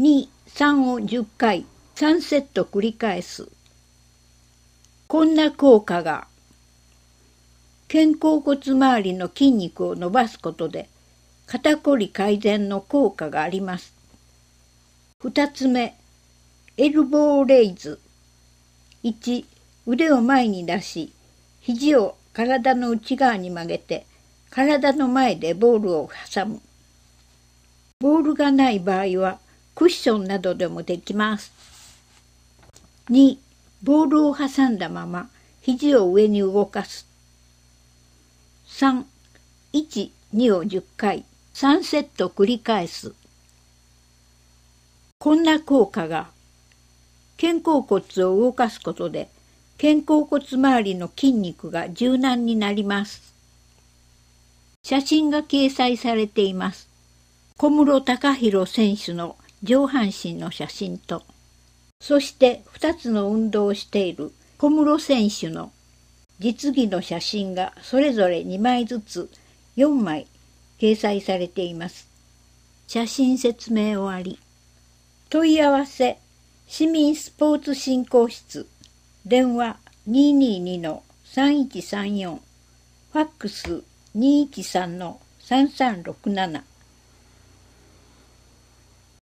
を10回3セット繰り返す。こんな効果が肩甲骨周りの筋肉を伸ばすことで肩こり改善の効果があります。2つ目、エルボーレイズ。1、腕を前に出し、肘を体の内側に曲げて、体の前でボールを挟む。ボールがない場合は、クッションなどでもできます。2ボールを挟んだまま肘を上に動かす312を10回3セット繰り返すこんな効果が肩甲骨を動かすことで肩甲骨周りの筋肉が柔軟になります写真が掲載されています小室孝弘選手の上半身の写真とそして2つの運動をしている小室選手の実技の写真がそれぞれ2枚ずつ4枚掲載されています。写真説明終わり。問い合わせ市民スポーツ振興室電話222-3134ファックス213-3367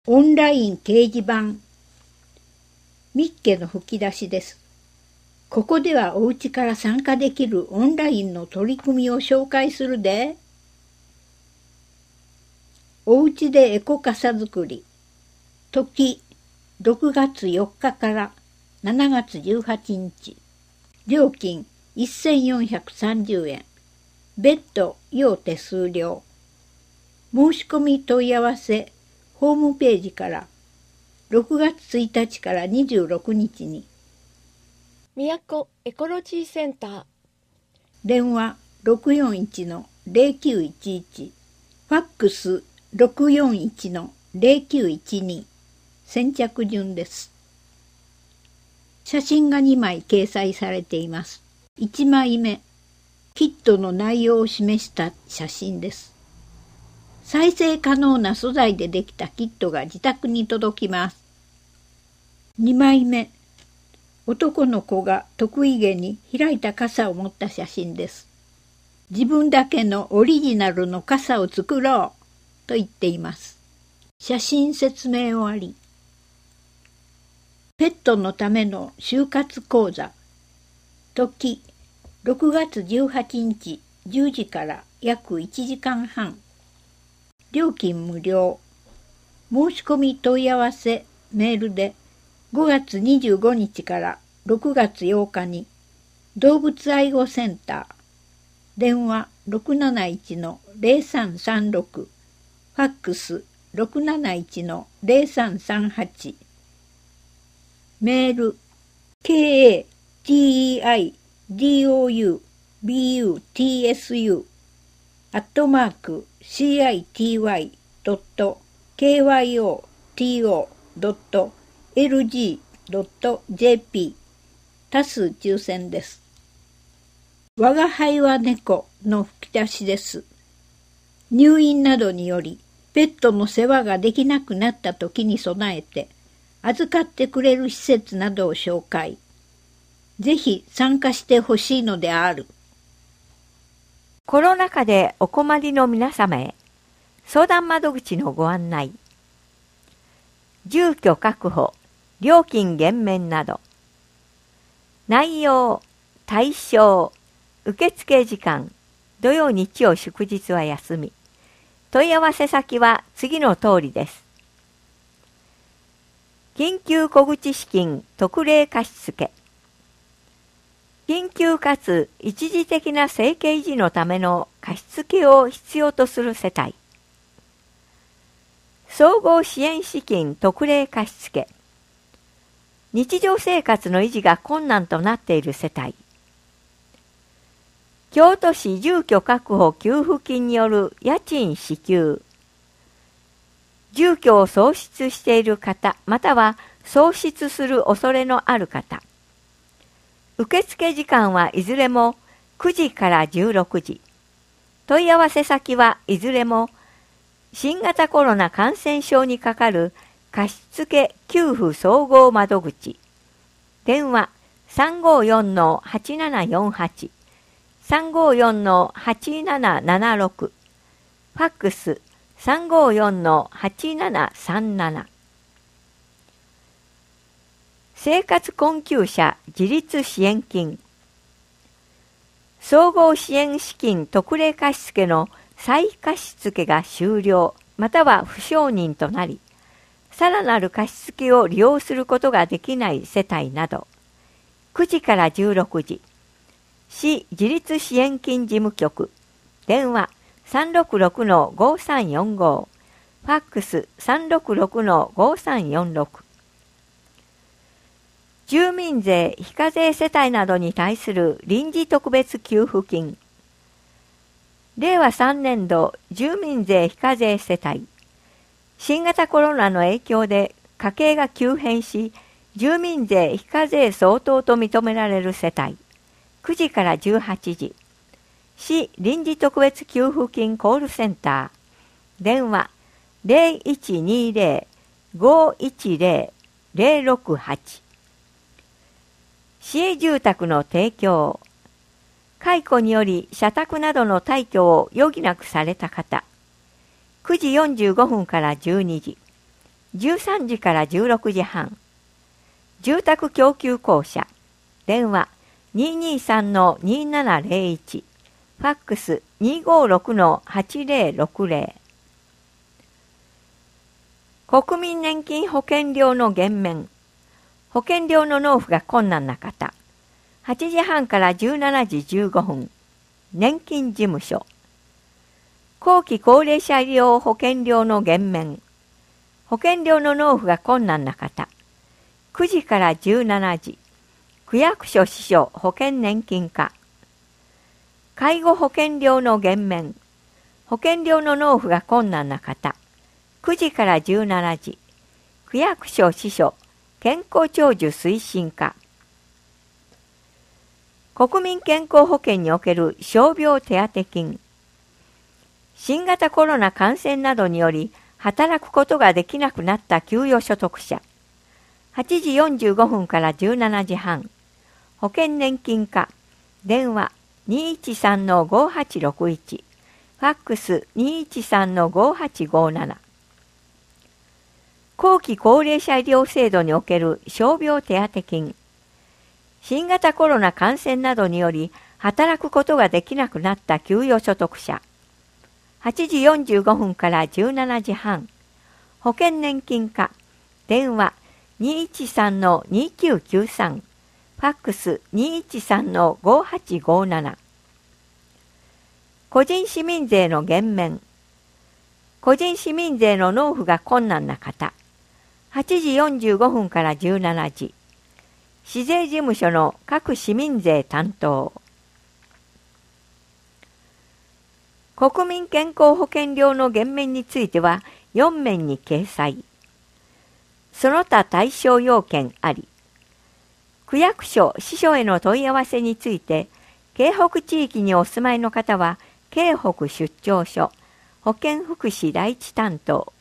オンライン掲示板ミッケの吹き出しです。ここではお家から参加できるオンラインの取り組みを紹介するで。おうちでエコ傘作り。時、6月4日から7月18日。料金1430円。ベッド、要手数料。申し込み問い合わせ、ホームページから6月1日から26日に都エコロジーセンター電話641の0911ファックス641の0912先着順です写真が2枚掲載されています1枚目キットの内容を示した写真です再生可能な素材でできたキットが自宅に届きます。2枚目男の子が得意げに開いた傘を持った写真です。自分だけのオリジナルの傘を作ろうと言っています。写真説明終わり。ペットのための就活講座。時、6月18日10時から約1時間半。料金無料。申し込み問い合わせメールで5月25日から6月8日に動物愛護センター電話671-0336ファックス671-0338メール k a t e i d o u b u t s u アットマーク city.kyoto.lg.jp 多数抽選です。我が輩は猫の吹き出しです。入院などにより、ペットの世話ができなくなった時に備えて、預かってくれる施設などを紹介。ぜひ参加してほしいのである。コロナ禍でお困りの皆様へ相談窓口のご案内住居確保料金減免など内容対象受付時間土曜日曜祝日は休み問い合わせ先は次の通りです緊急小口資金特例貸付緊急かつ一時的な生計維持のための貸付を必要とする世帯総合支援資金特例貸付日常生活の維持が困難となっている世帯京都市住居確保給付金による家賃支給住居を喪失している方または喪失する恐れのある方受付時間はいずれも9時から16時。問い合わせ先はいずれも新型コロナ感染症にかかる貸付給付総合窓口。電話354-8748。354-8776ファックス354-8737生活困窮者自立支援金総合支援資金特例貸付の再貸付が終了または不承認となりさらなる貸付を利用することができない世帯など9時から16時市自立支援金事務局電話366-5345ファックス366-5346住民税非課税世帯などに対する臨時特別給付金令和3年度住民税非課税世帯新型コロナの影響で家計が急変し住民税非課税相当と認められる世帯9時から18時市臨時特別給付金コールセンター電話0120-510-068市営住宅の提供、解雇により社宅などの退去を余儀なくされた方、9時45分から12時、13時から16時半、住宅供給公社、電話223-2701、ファックス256-8060、国民年金保険料の減免、保険料の納付が困難な方8時半から17時15分年金事務所後期高齢者医療保険料の減免保険料の納付が困難な方9時から17時区役所支所保険年金課介護保険料の減免保険料の納付が困難な方9時から17時区役所支所健康長寿推進課国民健康保険における傷病手当金新型コロナ感染などにより働くことができなくなった給与所得者8時45分から17時半保険年金課電話213-5861ファックス213-5857後期高齢者医療制度における傷病手当金、新型コロナ感染などにより働くことができなくなった給与所得者、8時45分から17時半、保険年金課、電話213-2993、ファックス213-5857、個人市民税の減免、個人市民税の納付が困難な方、8時45分から17時、市税事務所の各市民税担当、国民健康保険料の減免については4面に掲載。その他対象要件あり。区役所、司書への問い合わせについて、京北地域にお住まいの方は、京北出張所、保健福祉第一担当、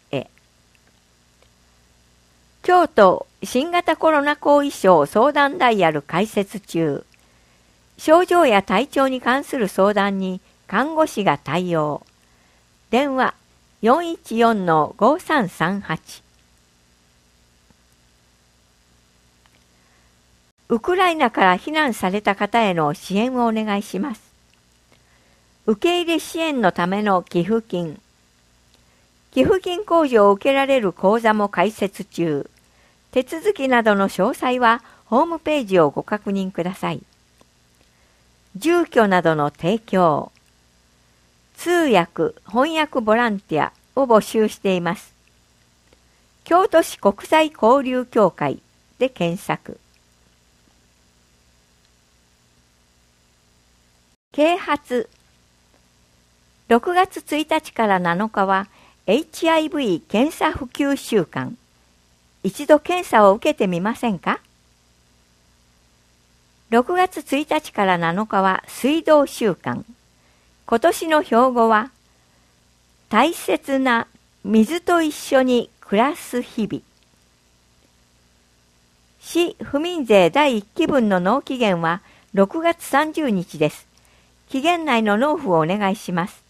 京都新型コロナ後遺症相談ダイヤル開設中症状や体調に関する相談に看護師が対応電話414-5338ウクライナから避難された方への支援をお願いします受け入れ支援のための寄付金寄付金控除を受けられる口座も開設中手続きなどの詳細はホームページをご確認ください。住居などの提供、通訳・翻訳ボランティアを募集しています。京都市国際交流協会で検索。啓発6月1日から7日は HIV 検査普及週間。一度検査を受けてみませんか6月1日から7日は水道週間今年の標語は「大切な水と一緒に暮らす日々」市不民税第1期分の納期限は6月30日です期限内の納付をお願いします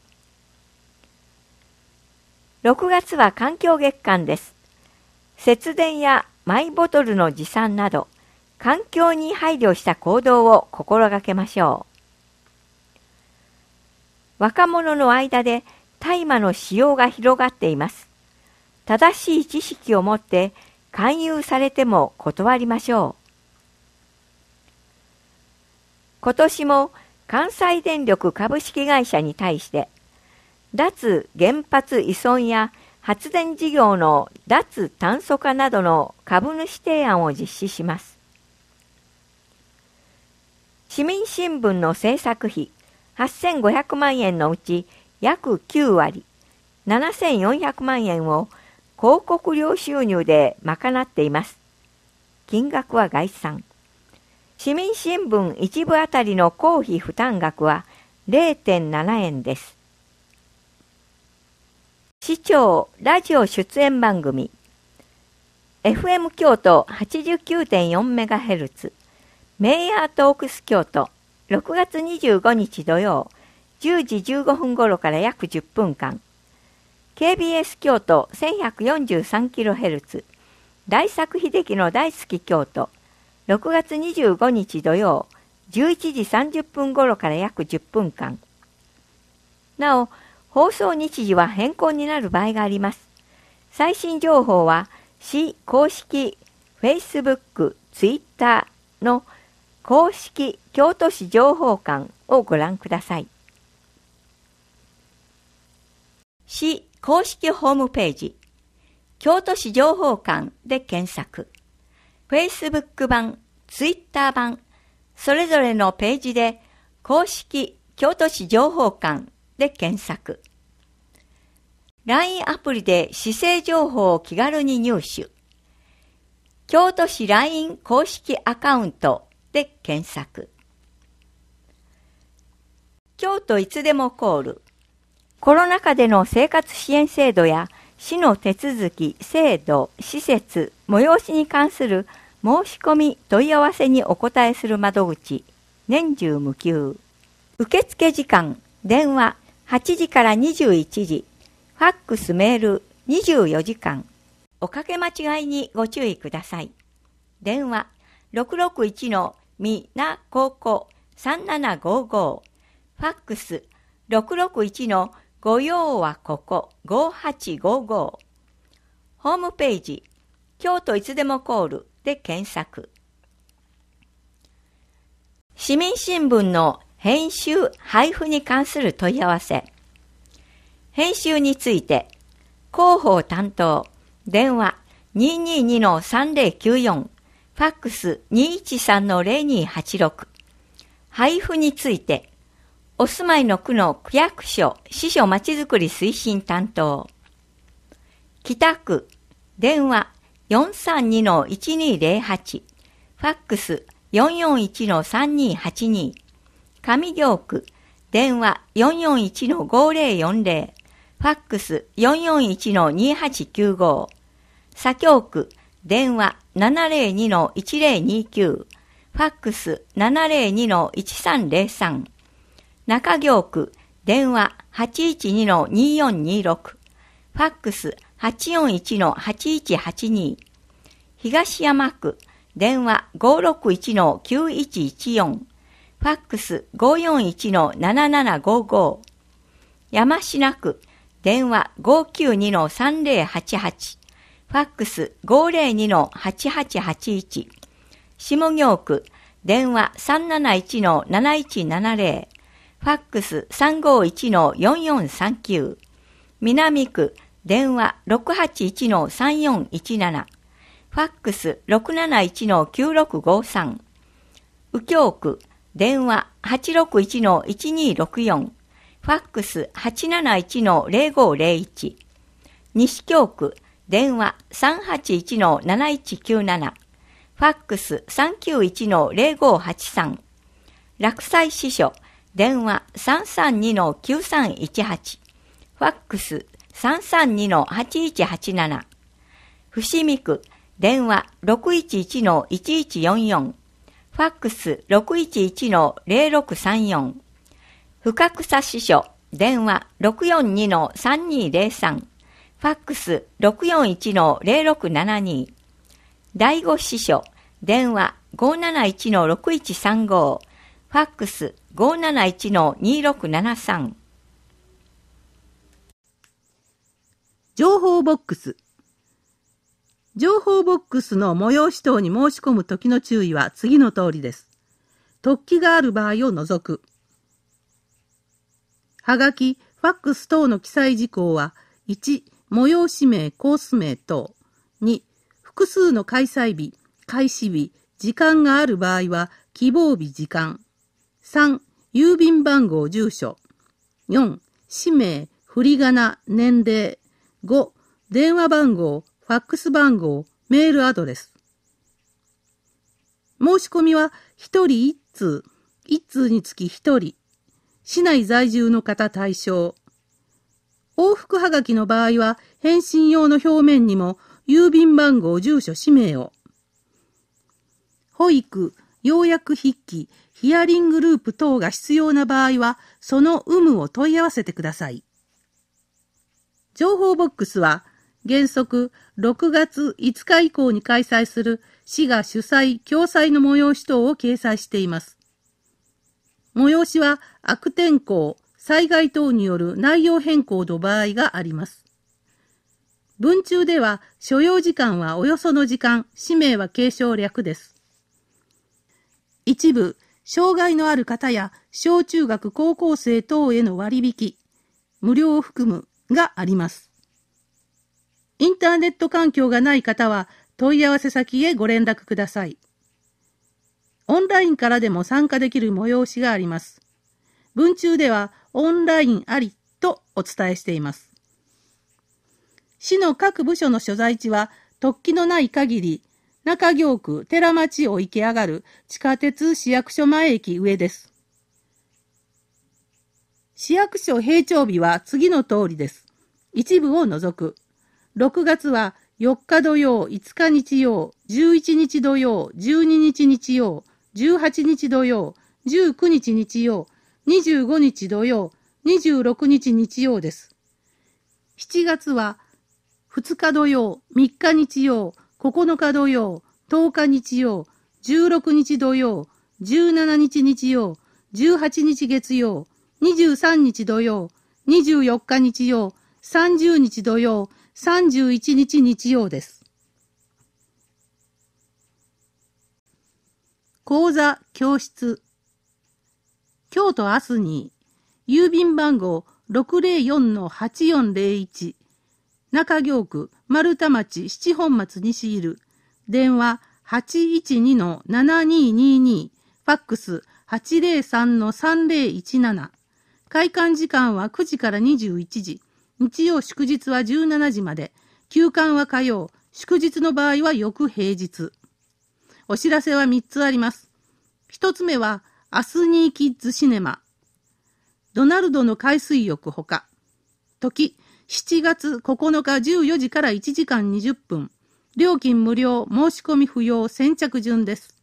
6月は環境月間です節電やマイボトルの持参など環境に配慮した行動を心がけましょう若者の間で大麻の使用が広がっています正しい知識を持って勧誘されても断りましょう今年も関西電力株式会社に対して脱原発依存や発電事業の脱炭素化などの株主提案を実施します。市民新聞の制作費8500万円のうち約9割7400万円を広告料収入で賄っています。金額は概算。市民新聞一部あたりの公費負担額は0.7円です。市長ラジオ出演番組 FM 京都 89.4MHz メイヤートークス京都6月25日土曜10時15分頃から約10分間 KBS 京都 1143kHz 大作秀樹の大好き京都6月25日土曜11時30分頃から約10分間なお放送日時は変更になる場合があります。最新情報は、市公式 Facebook、Twitter の公式京都市情報館をご覧ください。市公式ホームページ、京都市情報館で検索、Facebook 版、Twitter 版、それぞれのページで公式京都市情報館で検索。LINE アプリで市政情報を気軽に入手。京都市 LINE 公式アカウントで検索。京都いつでもコール。コロナ禍での生活支援制度や市の手続き、制度、施設、催しに関する申し込み、問い合わせにお答えする窓口、年中無休。受付時間、電話8時から21時。ファックス、メール、24時間。おかけ間違いにご注意ください。電話、661のみな高校3755。ファックス、661のご用はここ5855。ホームページ、京都いつでもコールで検索。市民新聞の編集配布に関する問い合わせ。編集について、広報担当、電話222-3094、ファックス213-0286、配布について、お住まいの区の区役所、支所まちづくり推進担当、北区、電話432-1208、ファックス441-3282、上京区、電話441-5040、ファックス441-2895、左京区、電話702-1029、ファックス702-1303、中京区、電話812-2426、ファックス841-8182、東山区、電話561-9114、ファックス541-7755、山品区、電話592-3088、ファックス502-8881、下行区、電話371-7170、ファックス351-4439、南区、電話681-3417、ファックス671-9653、右京区、電話861-1264、ファックス871-0501、西京区、電話381-7197、ファックス391-0583、落西支所、電話332-9318、ファックス332-8187、伏見区、電話6 1 1 1一4 4ファックス611-0634、深草支所電話642-3203ファックス641-0672第五支所電話571-6135ファックス571-2673情報ボックス情報ボックスの催し等に申し込む時の注意は次の通りです。突起がある場合を除く。はがき、ファックス等の記載事項は、1、催し名、コース名等。2、複数の開催日、開始日、時間がある場合は、希望日、時間。3、郵便番号、住所。4、氏名、振り仮名、年齢。5、電話番号、ファックス番号、メールアドレス。申し込みは、1人1通、1通につき1人、市内在住の方対象。往復はがきの場合は、返信用の表面にも、郵便番号、住所、氏名を。保育、要約筆記、ヒアリングループ等が必要な場合は、その有無を問い合わせてください。情報ボックスは、原則6月5日以降に開催する市が主催・共催の催し等を掲載しています。催しは悪天候、災害等による内容変更の場合があります。文中では所要時間はおよその時間、氏名は継承略です。一部、障害のある方や小中学高校生等への割引、無料を含むがあります。インターネット環境がない方は問い合わせ先へご連絡ください。オンラインからでも参加できる催しがあります。文中ではオンラインありとお伝えしています。市の各部署の所在地は突起のない限り、中京区寺町を行き上がる地下鉄市役所前駅上です。市役所閉庁日は次の通りです。一部を除く。6月は4日土曜、5日日曜、11日土曜、12日日曜、18日土曜、19日日曜、25日土曜、26日日曜です。7月は2日土曜、3日日曜、9日土曜、10日日曜、16日土曜、17日日曜、18日月曜、23日土曜、24日日曜、30日土曜、31日日曜です。講座、教室。京都明日に、郵便番号604-8401、中京区丸太町七本松西いる、電話812-7222、ファックス803-3017、開館時間は9時から21時、日曜祝日は17時まで、休館は火曜、祝日の場合は翌平日。お知らせは3つあります。1つ目は、アスニーキッズシネマ。ドナルドの海水浴ほか。時、7月9日14時から1時間20分。料金無料、申し込み不要、先着順です。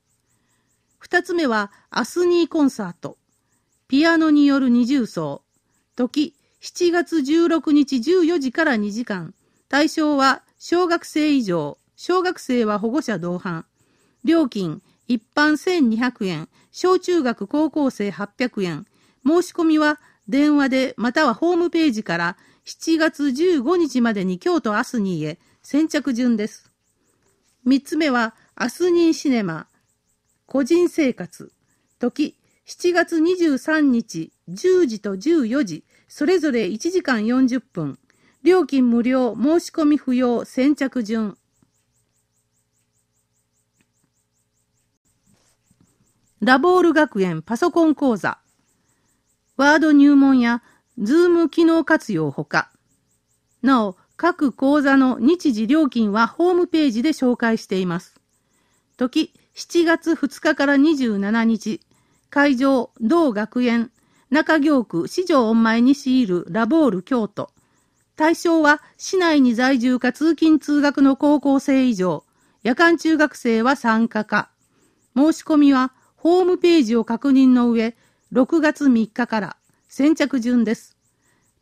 2つ目は、アスニーコンサート。ピアノによる二重奏。時、7月16日14時から2時間。対象は、小学生以上。小学生は保護者同伴。料金、一般1200円、小中学高校生800円、申し込みは電話でまたはホームページから7月15日までに京都アスニーへ先着順です。3つ目はアスニーシネマ、個人生活、時、7月23日10時と14時、それぞれ1時間40分、料金無料、申し込み不要、先着順。ラボール学園パソコン講座、ワード入門やズーム機能活用ほか、なお、各講座の日時料金はホームページで紹介しています。時、7月2日から27日、会場、同学園、中京区四条御前に西いるラボール京都。対象は市内に在住か通勤通学の高校生以上、夜間中学生は参加か。申し込みはホームページを確認の上、6月3日から先着順です。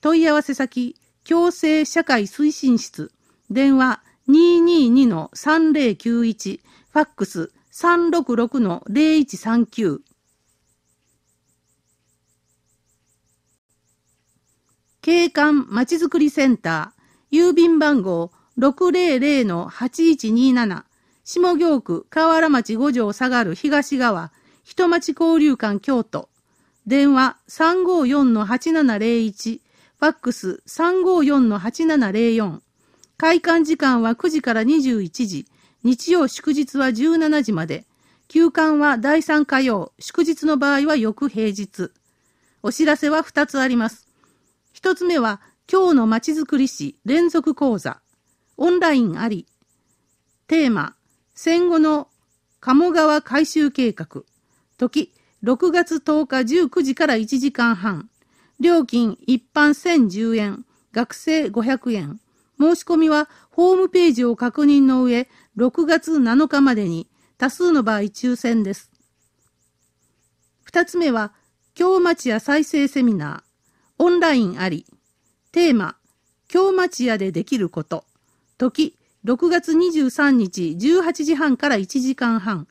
問い合わせ先、共生社会推進室、電話222-3091、ファックス366-0139。景観まちづくりセンター、郵便番号600-8127、下京区河原町五条下がる東側人町交流館京都、電話354-8701、ファックス354-8704、開館時間は9時から21時、日曜祝日は17時まで、休館は第3火曜、祝日の場合は翌平日。お知らせは2つあります。1つ目は、今日のまちづくり史連続講座、オンラインあり、テーマ、戦後の鴨川改修計画。時、6月10日19時から1時間半。料金一般1010円、学生500円。申し込みはホームページを確認の上、6月7日までに多数の場合抽選です。二つ目は、京町屋再生セミナー、オンラインあり。テーマ、京町屋でできること。時、6月23日18時半から1時間半。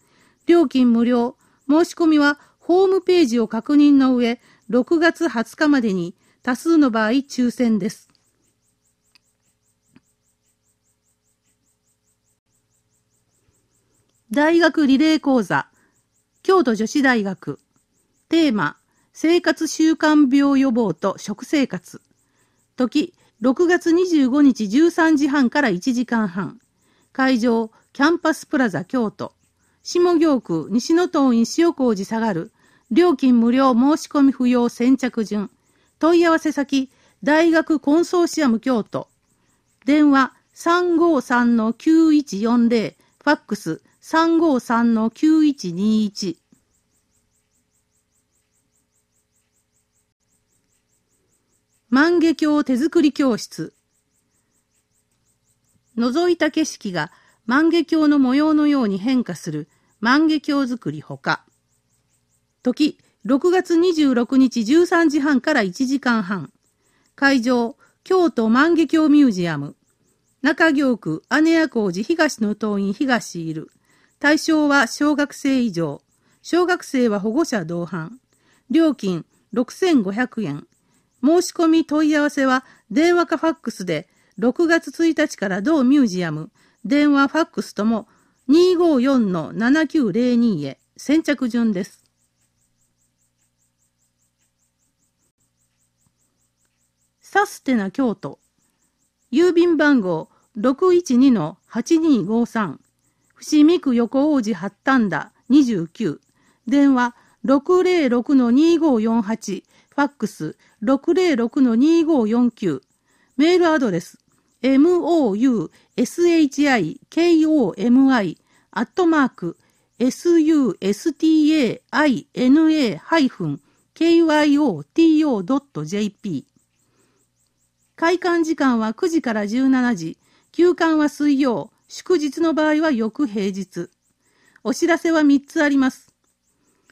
料金無料。申し込みはホームページを確認の上、6月20日までに多数の場合抽選です。大学リレー講座京都女子大学テーマ生活習慣病予防と食生活時6月25日13時半から1時間半会場キャンパスプラザ京都下行区、西野東院塩工事下がる、料金無料申し込み不要先着順、問い合わせ先、大学コンソーシアム京都、電話353-9140、ファックス353-9121、万華鏡手作り教室覗いた景色が万華鏡の模様のように変化する万華鏡作りほか、時、6月26日13時半から1時間半、会場、京都万華鏡ミュージアム、中行区姉屋工事東の党員東いる、対象は小学生以上、小学生は保護者同伴、料金6500円、申し込み問い合わせは電話かファックスで6月1日から同ミュージアム電話、ファックスとも254-7902へ先着順です。サステナ京都郵便番号612-8253伏見区横王子八反田29電話606-2548ファックス606-2549メールアドレス moushikomi アットマーク sustaina-kyoto.jp 開館時間は9時から17時、休館は水曜、祝日の場合は翌平日。お知らせは3つあります。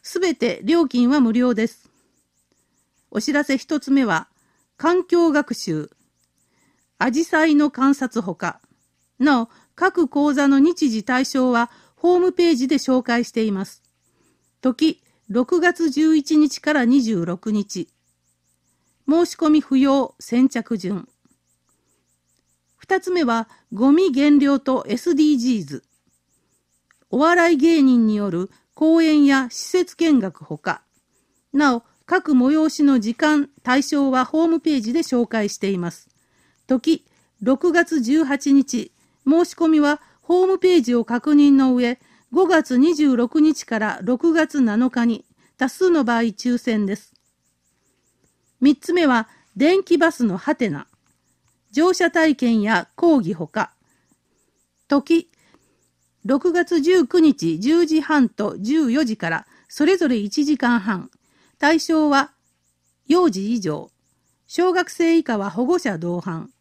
すべて料金は無料です。お知らせ1つ目は、環境学習、アジサイの観察ほか、なお、各講座の日時対象はホームページで紹介しています。時、6月11日から26日。申し込み不要、先着順。二つ目は、ゴミ減量と SDGs。お笑い芸人による講演や施設見学ほか、なお、各催しの時間、対象はホームページで紹介しています。時、6月18日、申し込みはホームページを確認の上、5月26日から6月7日に、多数の場合抽選です。3つ目は、電気バスのハテナ。乗車体験や講義ほか。時、6月19日10時半と14時から、それぞれ1時間半。対象は、幼児以上。小学生以下は保護者同伴。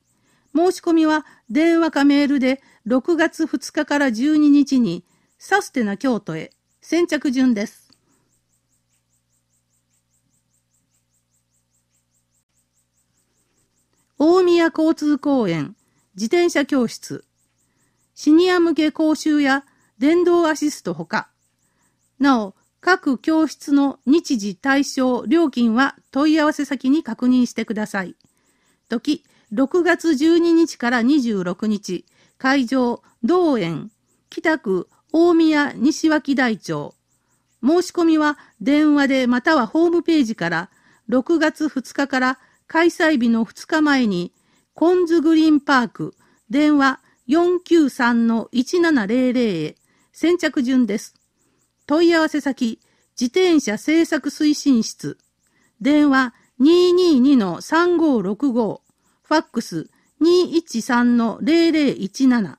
申し込みは電話かメールで6月2日から12日にサステナ京都へ先着順です。大宮交通公園自転車教室シニア向け講習や電動アシストほか、なお、各教室の日時、対象、料金は問い合わせ先に確認してください。時、6月12日から26日、会場、道園、北区、大宮西脇台町。申し込みは電話でまたはホームページから、6月2日から開催日の2日前に、コンズグリーンパーク、電話493-1700へ、先着順です。問い合わせ先、自転車政策推進室、電話222-3565、ファックス213-0017。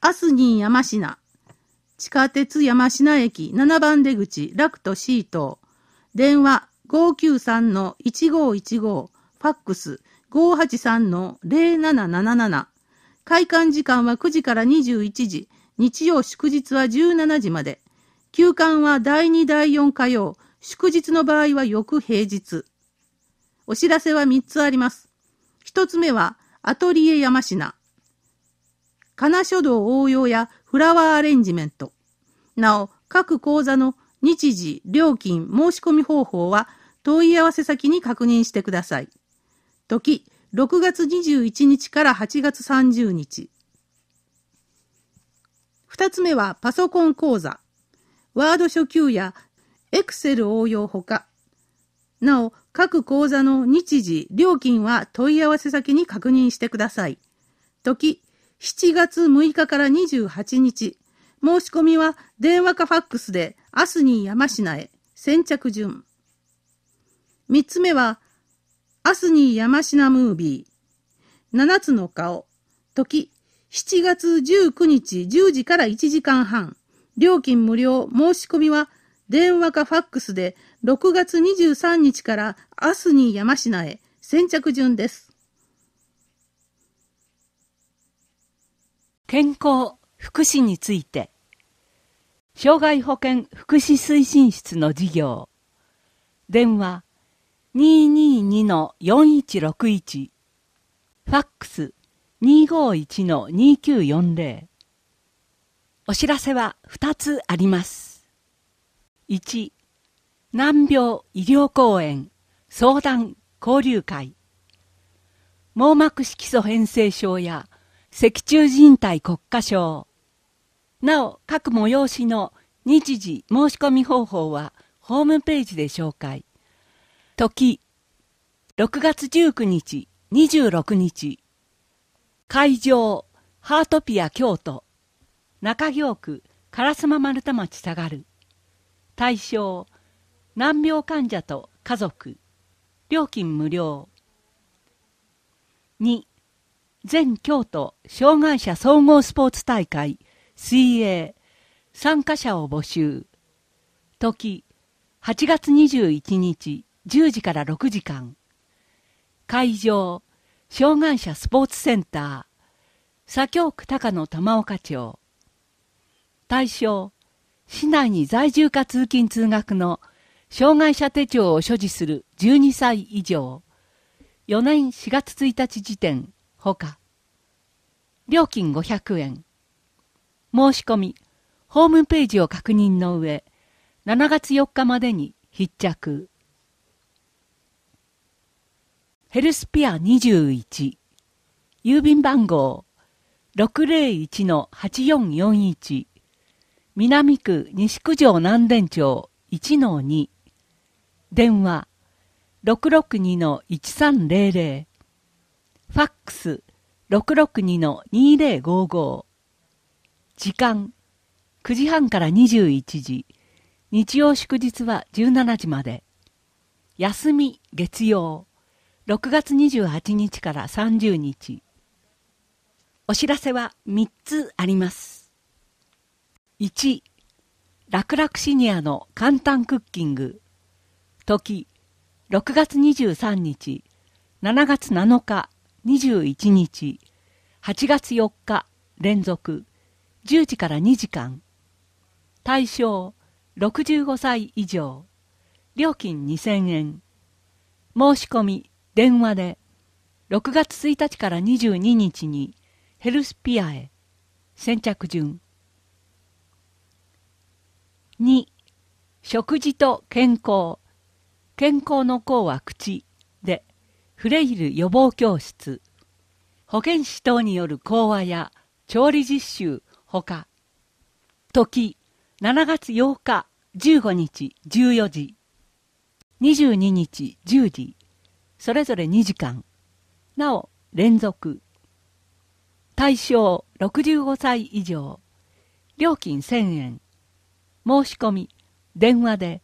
アスニー山品地下鉄山品駅7番出口ラクトート電話593-1515。ファックス583-0777。開館時間は9時から21時。日曜祝日は17時まで。休館は第2第4火曜。祝日の場合は翌平日。お知らせは3つあります。1つ目は、アトリエ山科。金書道応用やフラワーアレンジメント。なお、各講座の日時、料金、申し込み方法は問い合わせ先に確認してください。時、6月21日から8月30日。2つ目はパソコン講座。ワード初級やエクセル応用ほか、なお、各口座の日時、料金は問い合わせ先に確認してください。時、7月6日から28日、申し込みは電話かファックスで、アスニー山科へ、先着順。3つ目は、アスニー山科ムービー、7つの顔、時、7月19日10時から1時間半、料金無料、申し込みは電話かファックスで6月23日から明日に山科へ先着順です。健康、福祉について障害保険福祉推進室の事業電話222-4161ファックス251-2940お知らせは2つあります。1難病医療公演相談交流会網膜色素変性症や脊柱靭帯骨化症なお各催しの日時申し込み方法はホームページで紹介時6月19日26日会場ハートピア京都中京区烏丸太町下がる対象難病患者と家族料金無料2全京都障害者総合スポーツ大会水泳参加者を募集時8月21日10時から6時間会場障害者スポーツセンター左京区高野玉岡町対象市内に在住か通勤通学の障害者手帳を所持する12歳以上、4年4月1日時点、ほか、料金500円、申し込み、ホームページを確認の上、7月4日までに必着。ヘルスピア21、郵便番号601-8441、南区西九条南田町1-2電話662-1300ファックス662-2055時間9時半から21時日曜祝日は17時まで休み月曜6月28日から30日お知らせは3つあります1楽々シニアの簡単クッキング時6月23日7月7日21日8月4日連続10時から2時間対象65歳以上料金2000円申し込み電話で6月1日から22日にヘルスピアへ先着順2食事と健康健康の項は口でフレイル予防教室保健師等による講話や調理実習ほか時7月8日15日14時22日10時それぞれ2時間なお連続対象65歳以上料金1000円申し込み、電話で、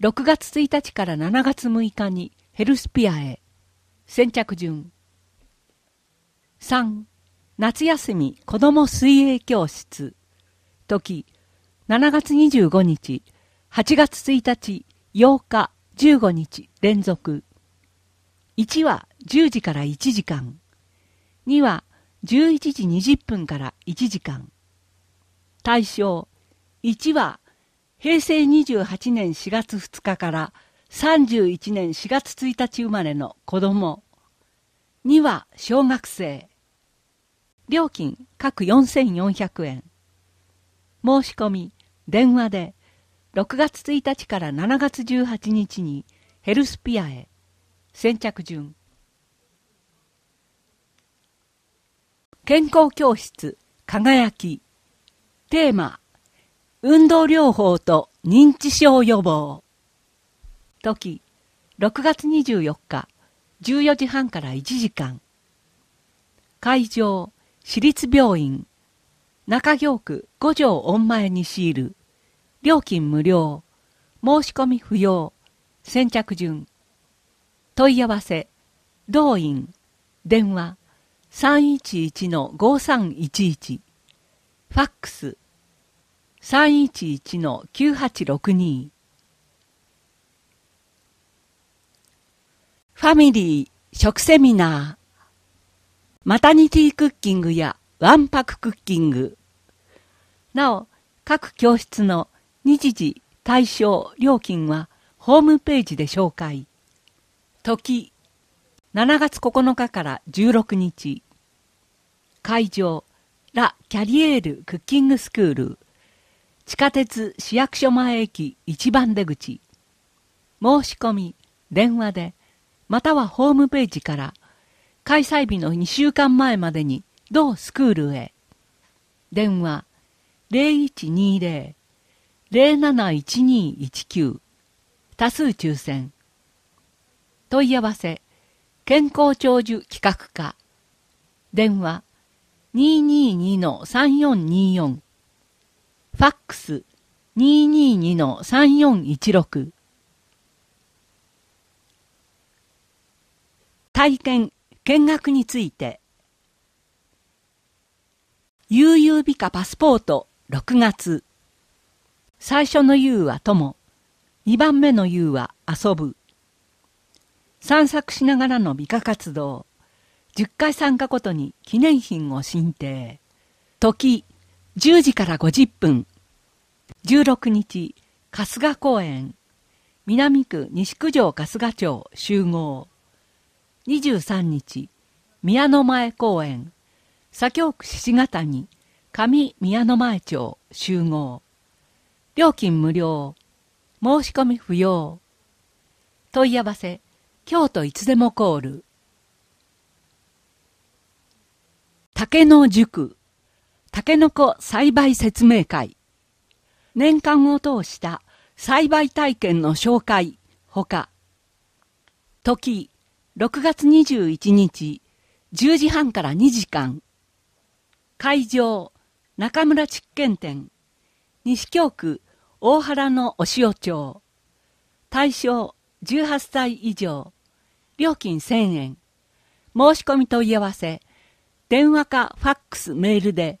6月1日から7月6日にヘルスピアへ、先着順。3、夏休み子ども水泳教室、時、7月25日、8月1日、8日、15日連続。1は10時から1時間。2は11時20分から1時間。対象1は平成28年4月2日から31年4月1日生まれの子供2は小学生料金各4400円申し込み電話で6月1日から7月18日にヘルスピアへ先着順健康教室輝きテーマ運動療法と認知症予防。時、6月24日、14時半から1時間。会場、私立病院、中京区五条御前にシール。料金無料、申し込み不要、先着順。問い合わせ、動員、電話、311-5311、ファックス、のファミリー食セミナーマタニティクッキングやワンパククッキングなお各教室の日時対象料金はホームページで紹介時7月9日から16日会場ラ・キャリエールクッキングスクール地下鉄市役所前駅一番出口申し込み電話でまたはホームページから開催日の2週間前までに同スクールへ電話0120-071219多数抽選問い合わせ健康長寿企画課電話222-3424ファックス222-3416体験・見学について悠々美化パスポート6月最初の U は友2番目の U は遊ぶ散策しながらの美化活動10回参加ごとに記念品を申請時10時から50分16日春日公園南区西九条春日町集合23日宮の前公園左京区七ヶ谷上宮の前町集合料金無料申し込み不要問い合わせ京都いつでもコール竹の塾タケノコ栽培説明会年間を通した栽培体験の紹介ほか時6月21日10時半から2時間会場中村築見店西京区大原のお塩町対象18歳以上料金1000円申し込み問い合わせ電話かファックスメールで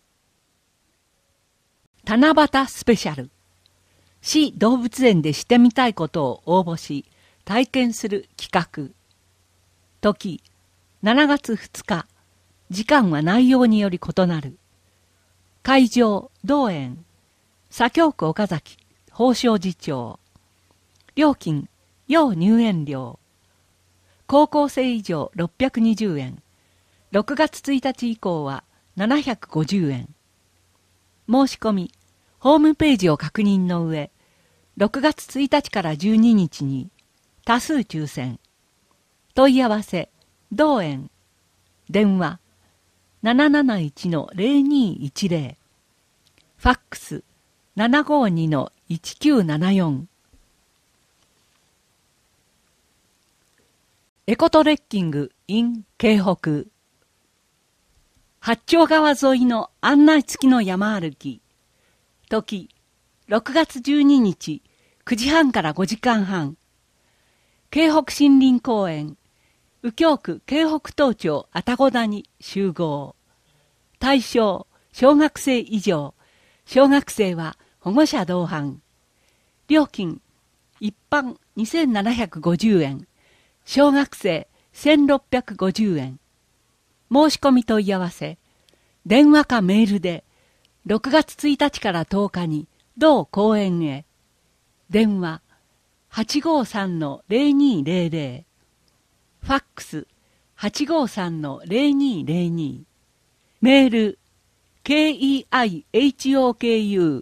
七夕スペシャル市動物園でしてみたいことを応募し体験する企画時7月2日時間は内容により異なる会場同園左京区岡崎法相寺町料金要入園料高校生以上620円6月1日以降は750円申し込みホームページを確認の上、6月1日から12日に多数抽選、問い合わせ、同園、電話、771-0210、ファックス、752-1974、エコトレッキング in 京北八丁川沿いの案内付きの山歩き時、6月12日、9時半から5時間半、京北森林公園、右京区京北東町愛宕谷集合。対象、小学生以上、小学生は保護者同伴。料金、一般2750円、小学生1650円。申し込み問い合わせ、電話かメールで、6月1日から10日に同公園へ電話853-0200ファックス853-0202メール keihokuforestpark2000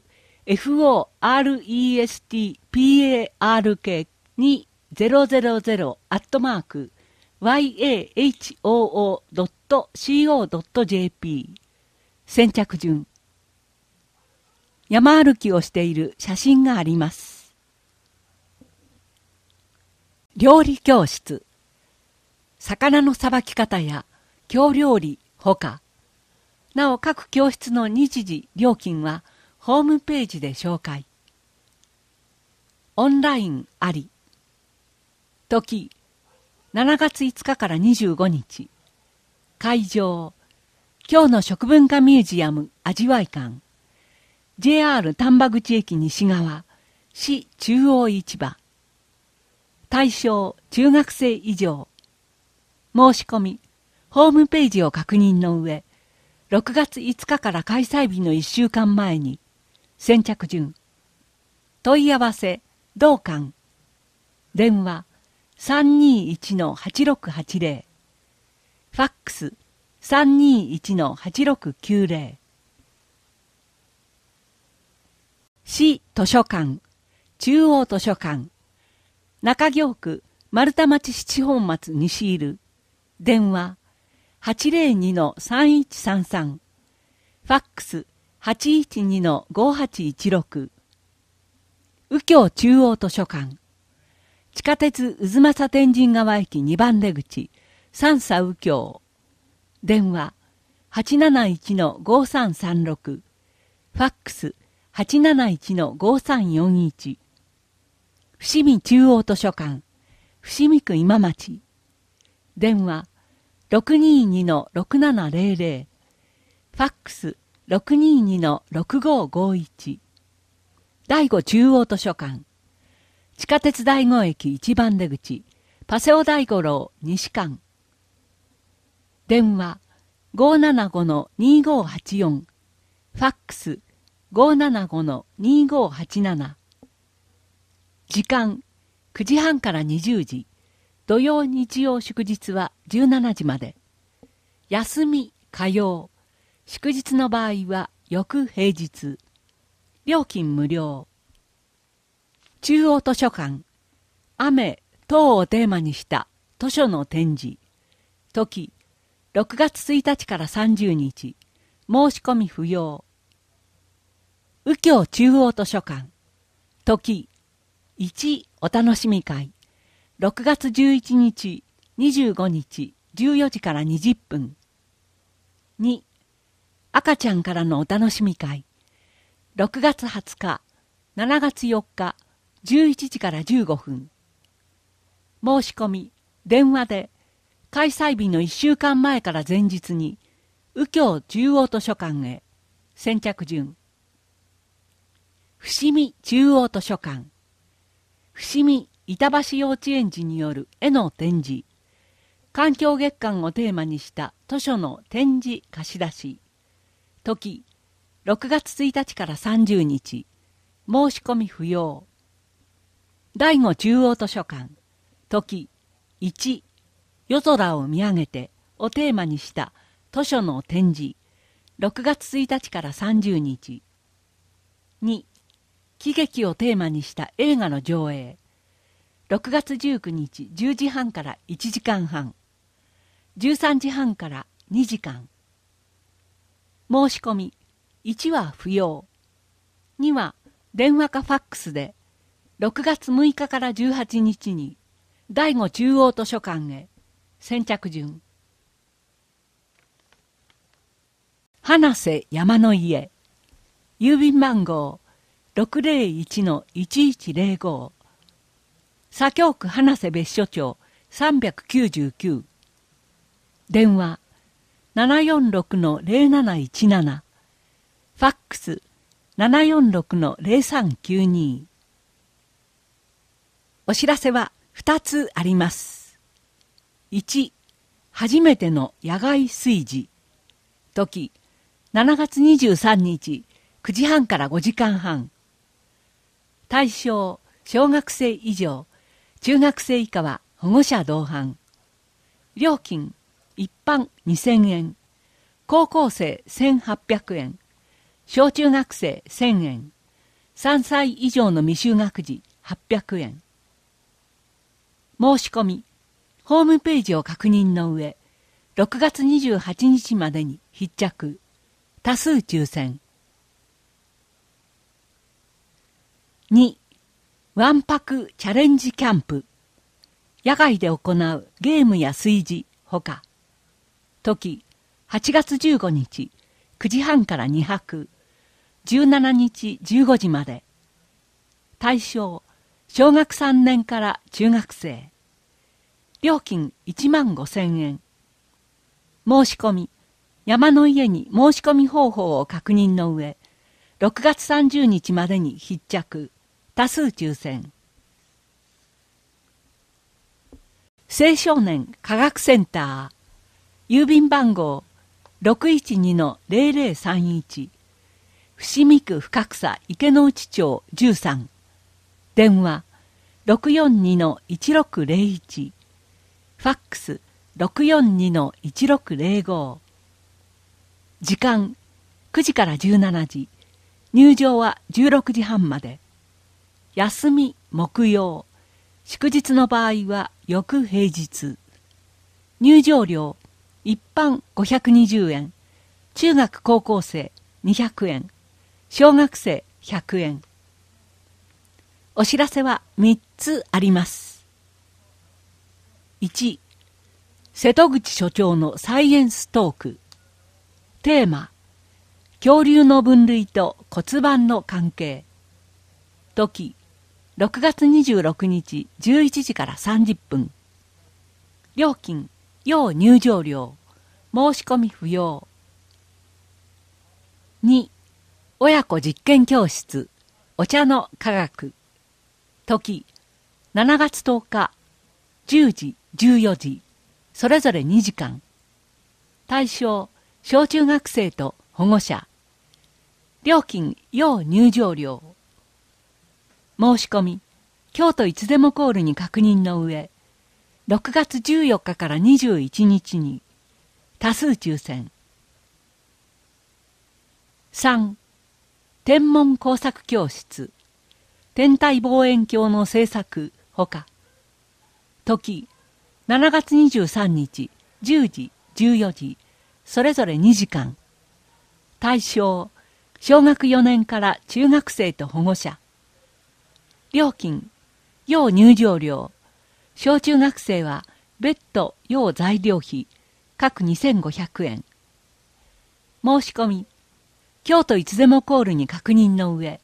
アットマーク yahoo.co.jp 先着順山歩きをしている写真があります。料理教室魚のさばき方や京料理ほかなお各教室の日時料金はホームページで紹介オンラインあり時7月5日から25日会場今日の食文化ミュージアム味わい館 JR 丹波口駅西側、市中央市場。対象中学生以上。申し込み、ホームページを確認の上、6月5日から開催日の1週間前に、先着順。問い合わせ、同館。電話、321-8680。ファックス、321-8690。市図書館、中央図書館、中京区丸太町七本松西いる、電話802-3133、ファックス812-5816、右京中央図書館、地下鉄渦政天神川駅2番出口、三佐右京、電話871-5336、ファックス8伏見中央図書館伏見区今町電話622-6700ファックス622-6551第5中央図書館地下鉄第5駅一番出口パセオ大五郎西館電話575-2584ファックス時間9時半から20時土曜日曜祝日は17時まで休み火曜祝日の場合は翌平日料金無料中央図書館雨等をテーマにした図書の展示時6月1日から30日申し込み不要右京中央図書館時1お楽しみ会6月11日25日14時から20分2赤ちゃんからのお楽しみ会6月20日7月4日11時から15分申し込み電話で開催日の1週間前から前日に右京中央図書館へ先着順伏見中央図書館伏見板橋幼稚園児による絵の展示環境月間をテーマにした図書の展示貸し出し時6月1日から30日申し込み不要第五中央図書館時1夜空を見上げてをテーマにした図書の展示6月1日から30日2喜劇をテーマにした映画の上映6月19日10時半から1時間半13時半から2時間申し込み1は不要2は電話かファックスで6月6日から18日に第五中央図書館へ先着順花瀬山の家郵便番号601-1105左京区花瀬別所町399電話746-0717ファックス746-0392お知らせは2つあります。1、初めての野外炊事。時、7月23日、9時半から5時間半。対象、小学生以上、中学生以下は保護者同伴。料金、一般2000円、高校生1800円、小中学生1000円、3歳以上の未就学児800円。申し込み、ホームページを確認の上、6月28日までに必着、多数抽選。2ワンパクチャレンジキャンプ野外で行うゲームや炊事ほか時8月15日9時半から2泊17日15時まで対象小学3年から中学生料金1万5千円申し込み山の家に申し込み方法を確認の上6月30日までに必着多数抽選青少年科学センター郵便番号612-0031伏見区深草池之内町13電話642-1601ファックス642-1605時間9時から17時入場は16時半まで休み木曜祝日の場合は翌平日入場料一般520円中学高校生200円小学生100円お知らせは3つあります1瀬戸口所長のサイエンストークテーマ恐竜の分類と骨盤の関係時6月26日11時から30分料金要入場料申し込み不要2親子実験教室お茶の科学時7月10日10時14時それぞれ2時間対象小中学生と保護者料金要入場料申し込み、京都いつでもコールに確認の上、6月14日から21日に、多数抽選。3. 天文工作教室、天体望遠鏡の制作、ほか、時、7月23日、10時、14時、それぞれ2時間。対象、小学4年から中学生と保護者。料金、要入場料、小中学生は別途要材料費、各2500円。申し込み、京都いつでもコールに確認の上、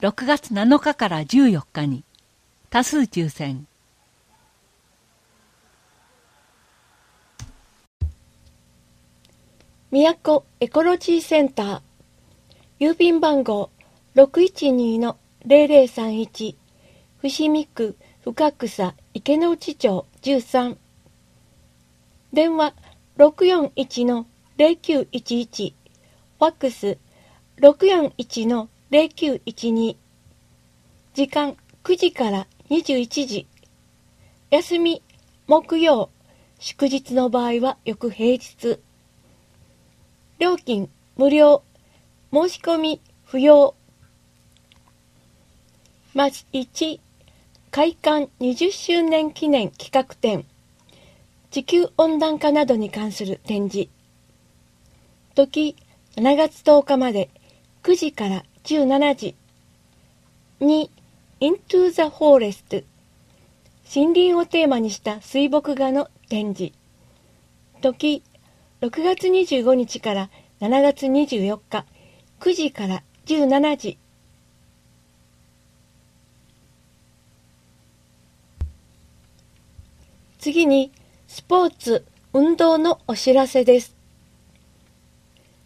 6月7日から14日に、多数抽選。宮古エコロジーセンター、郵便番号612の零零三一。伏見区深草池之内町13電話641の0911ファックス641の0912時間9時から21時休み木曜祝日の場合は翌平日料金無料申し込み不要まず1、開館20周年記念企画展、地球温暖化などに関する展示、時7月10日まで9時から17時、2、Into the Forest 森林をテーマにした水墨画の展示時6月25日から7月24日9時から17時次に、スポーツ、運動のお知らせです。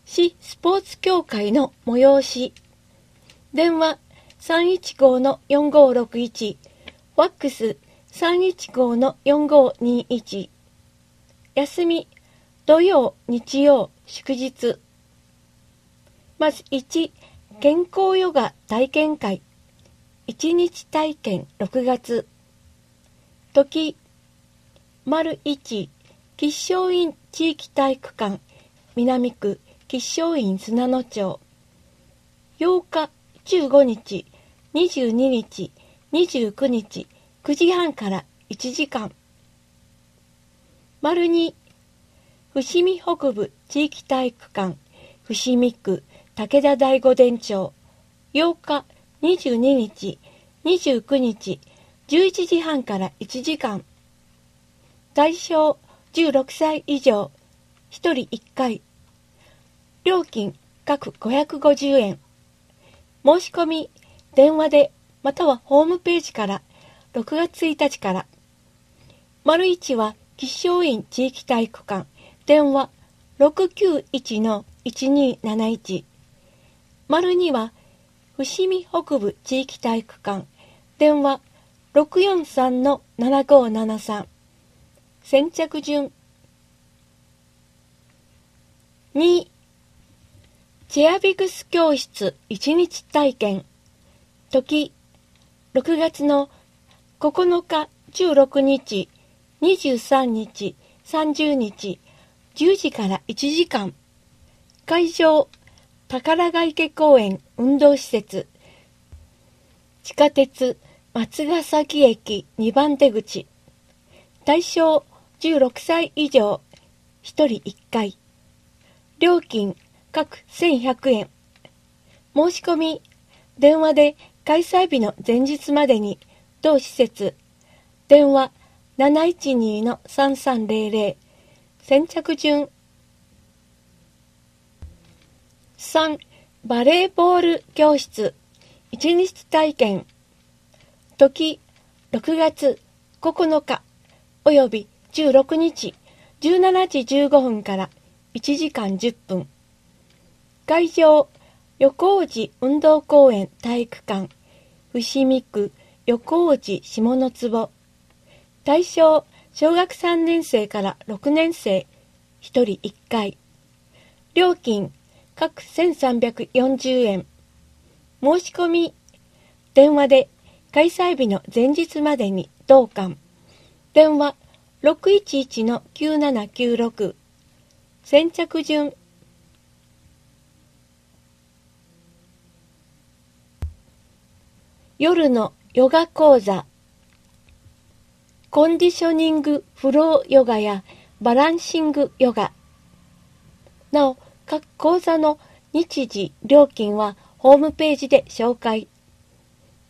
市スポーツ協会の催し、電話315の4561、ファックス315の4521、休み、土曜、日曜、祝日。まず1、健康ヨガ体験会。1日体験6月。時、1吉祥院地域体育館南区吉祥院砂野町8日15日22日29日9時半から1時間丸2伏見北部地域体育館伏見区武田第五伝町8日22日29日11時半から1時間外傷16歳以上1人1回料金各550円申し込み電話でまたはホームページから6月1日から丸1は吉祥院地域体育館電話691-1271丸2は伏見北部地域体育館電話643-7573先着順2チェアビクス教室1日体験時6月の9日16日23日30日10時から1時間会場宝ヶ池公園運動施設地下鉄松ヶ崎駅2番手口対象16歳以上、1人1回。料金各1100円。申し込み、電話で開催日の前日までに、同施設、電話712-3300、先着順。3、バレーボール教室、1日体験。時、6月9日、および16日17時15分から1時間10分会場横尾寺運動公園体育館伏見区横尾寺下の坪対象小学3年生から6年生1人1回料金各1340円申し込み電話で開催日の前日までに同館電話611-9796先着順夜のヨガ講座コンディショニングフローヨガやバランシングヨガなお各講座の日時料金はホームページで紹介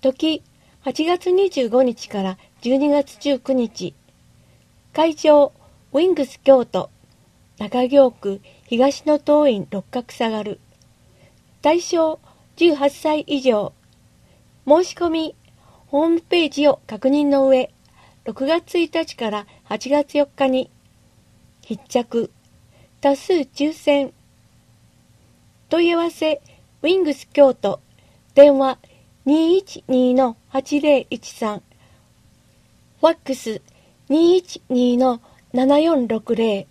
時8月25日から12月19日会場、ウィングス京都、中京区東の東院六角下がる。対象、18歳以上。申し込み、ホームページを確認の上、6月1日から8月4日に、必着、多数抽選。問い合わせ、ウィングス京都、電話212-8013、ファックス212の7460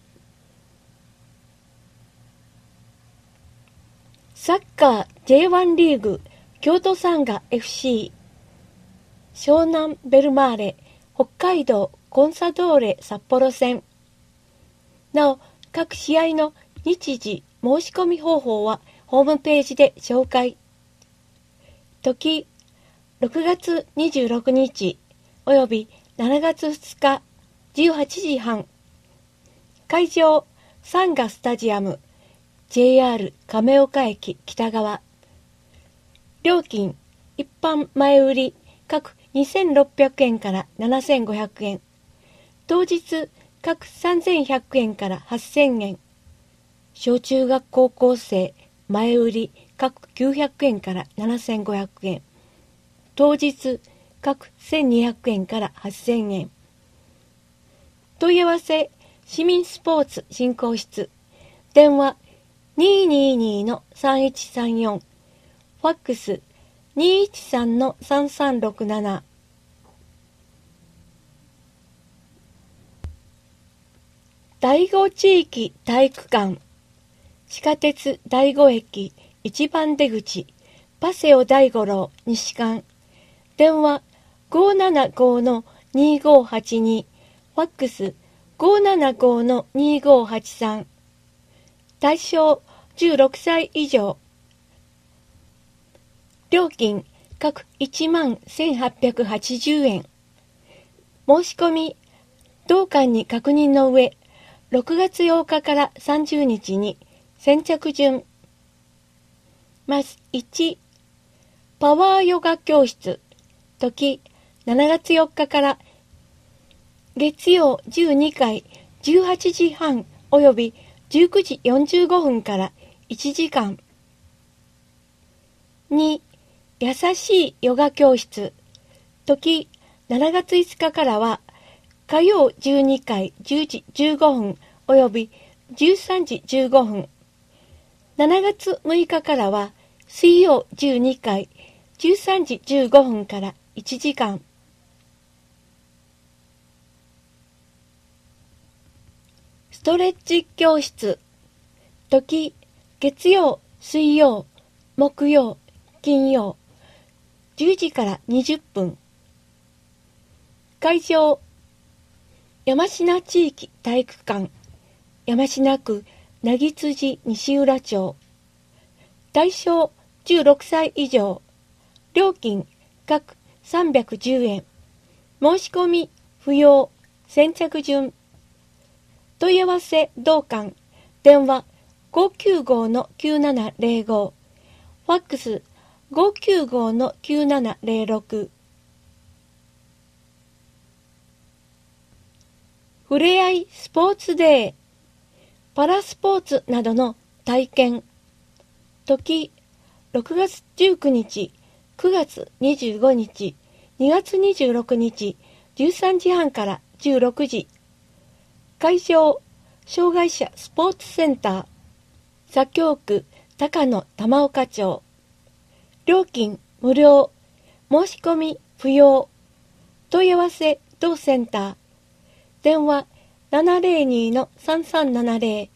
サッカー J1 リーグ京都サンガ FC 湘南ベルマーレ北海道コンサドーレ札幌戦なお各試合の日時申し込み方法はホームページで紹介時6月26日および7月2日18時半会場サンガスタジアム JR 亀岡駅北側料金一般前売り各2600円から7500円当日各3100円から8000円小中学高校生前売り各900円から7500円当日各1200円から8000円。問い合わせ、市民スポーツ振興室、電話222-3134、ファックス213-3367。第五地域体育館地下鉄第五駅一番出口パセオ第五郎西館電話575-2582ファックス575-2583対象16歳以上料金各1万1880円申し込み同館に確認の上6月8日から30日に先着順まず1パワーヨガ教室時7月4日から月曜12回18時半及び19時45分から1時間2優しいヨガ教室時7月5日からは火曜12回10時15分及び13時15分7月6日からは水曜12回13時15分から1時間ストレッチ教室。時、月曜、水曜、木曜、金曜、10時から20分。会場、山科地域体育館、山科区なぎつじ西浦町。対象、16歳以上。料金、各310円。申し込み、不要、先着順。問い合わせ同館電話595-9705ファックス595-9706ふれあいスポーツデーパラスポーツなどの体験時6月19日9月25日2月26日13時半から16時会場、障害者スポーツセンター、左京区高野玉岡町、料金無料、申し込み不要、問い合わせ同センター、電話702-3370、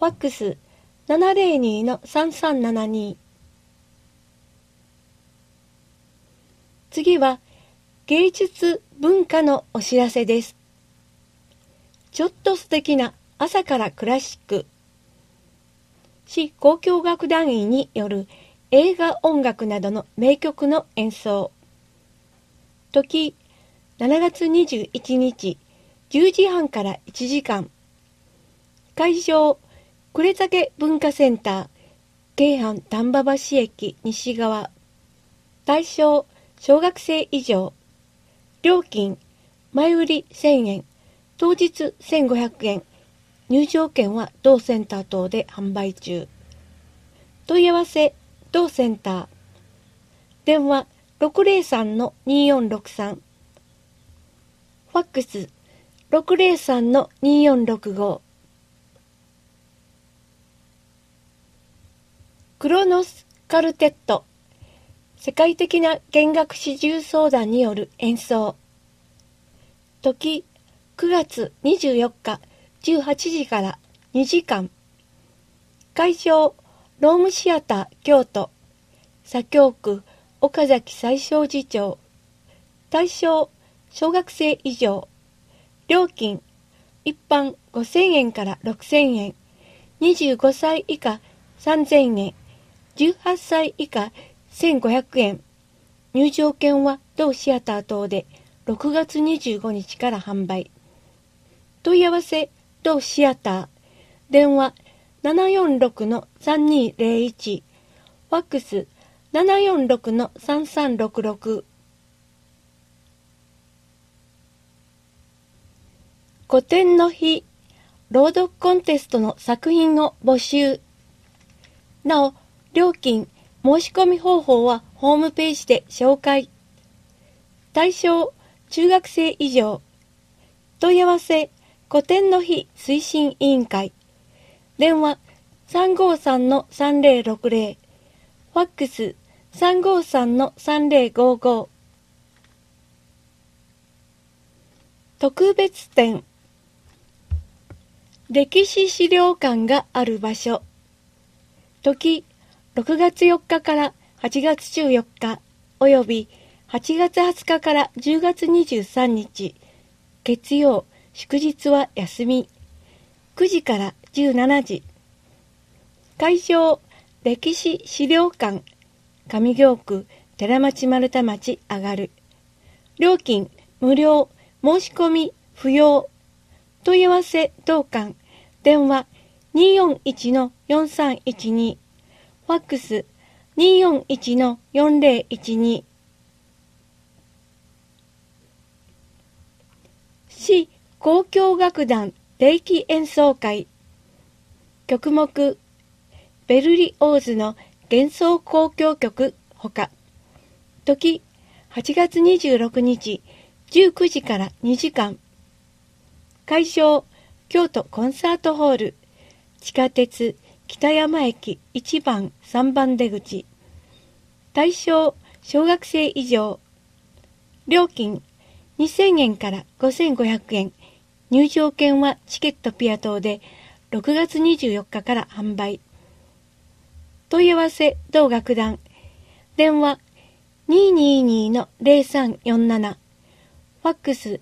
ファックス702-3372。次は芸術文化のお知らせです。ちょっと素敵な朝からクラシック市交響楽団員による映画音楽などの名曲の演奏時7月21日10時半から1時間会場呉竹文化センター京阪丹波橋駅西側対象小学生以上料金前売り1000円当日1500円。入場券は同センター等で販売中。問い合わせ、同センター。電話603-2463。ファックス603-2465。クロノスカルテット。世界的な弦楽四重相談による演奏。時9月24日18時から2時間会場ロームシアター京都左京区岡崎最小次長対象小学生以上料金一般5000円から6000円25歳以下3000円18歳以下1500円入場券は同シアター等で6月25日から販売問い合わせ同シアター電話746-3201ファックス746-3366古典の日朗読コンテストの作品を募集なお料金申し込み方法はホームページで紹介対象中学生以上問い合わせ古典の日推進委員会電話353-3060ファックス353-3055特別展歴史資料館がある場所時6月4日から8月14日および8月20日から10月23日月曜祝日は休み。9時から17時。会場、歴史資料館、上京区、寺町丸太町上がる。料金、無料、申し込み、不要。問い合わせ、同館。電話、241-4312。ファックス、241-4012。C、交響楽団定期演奏会曲目ベルリオーズの幻想交響曲ほか時8月26日19時から2時間会場京都コンサートホール地下鉄北山駅1番3番出口対象小学生以上料金2000円から5500円入場券はチケットピア等で6月24日から販売。問い合わせ同楽団電話222-0347ファックス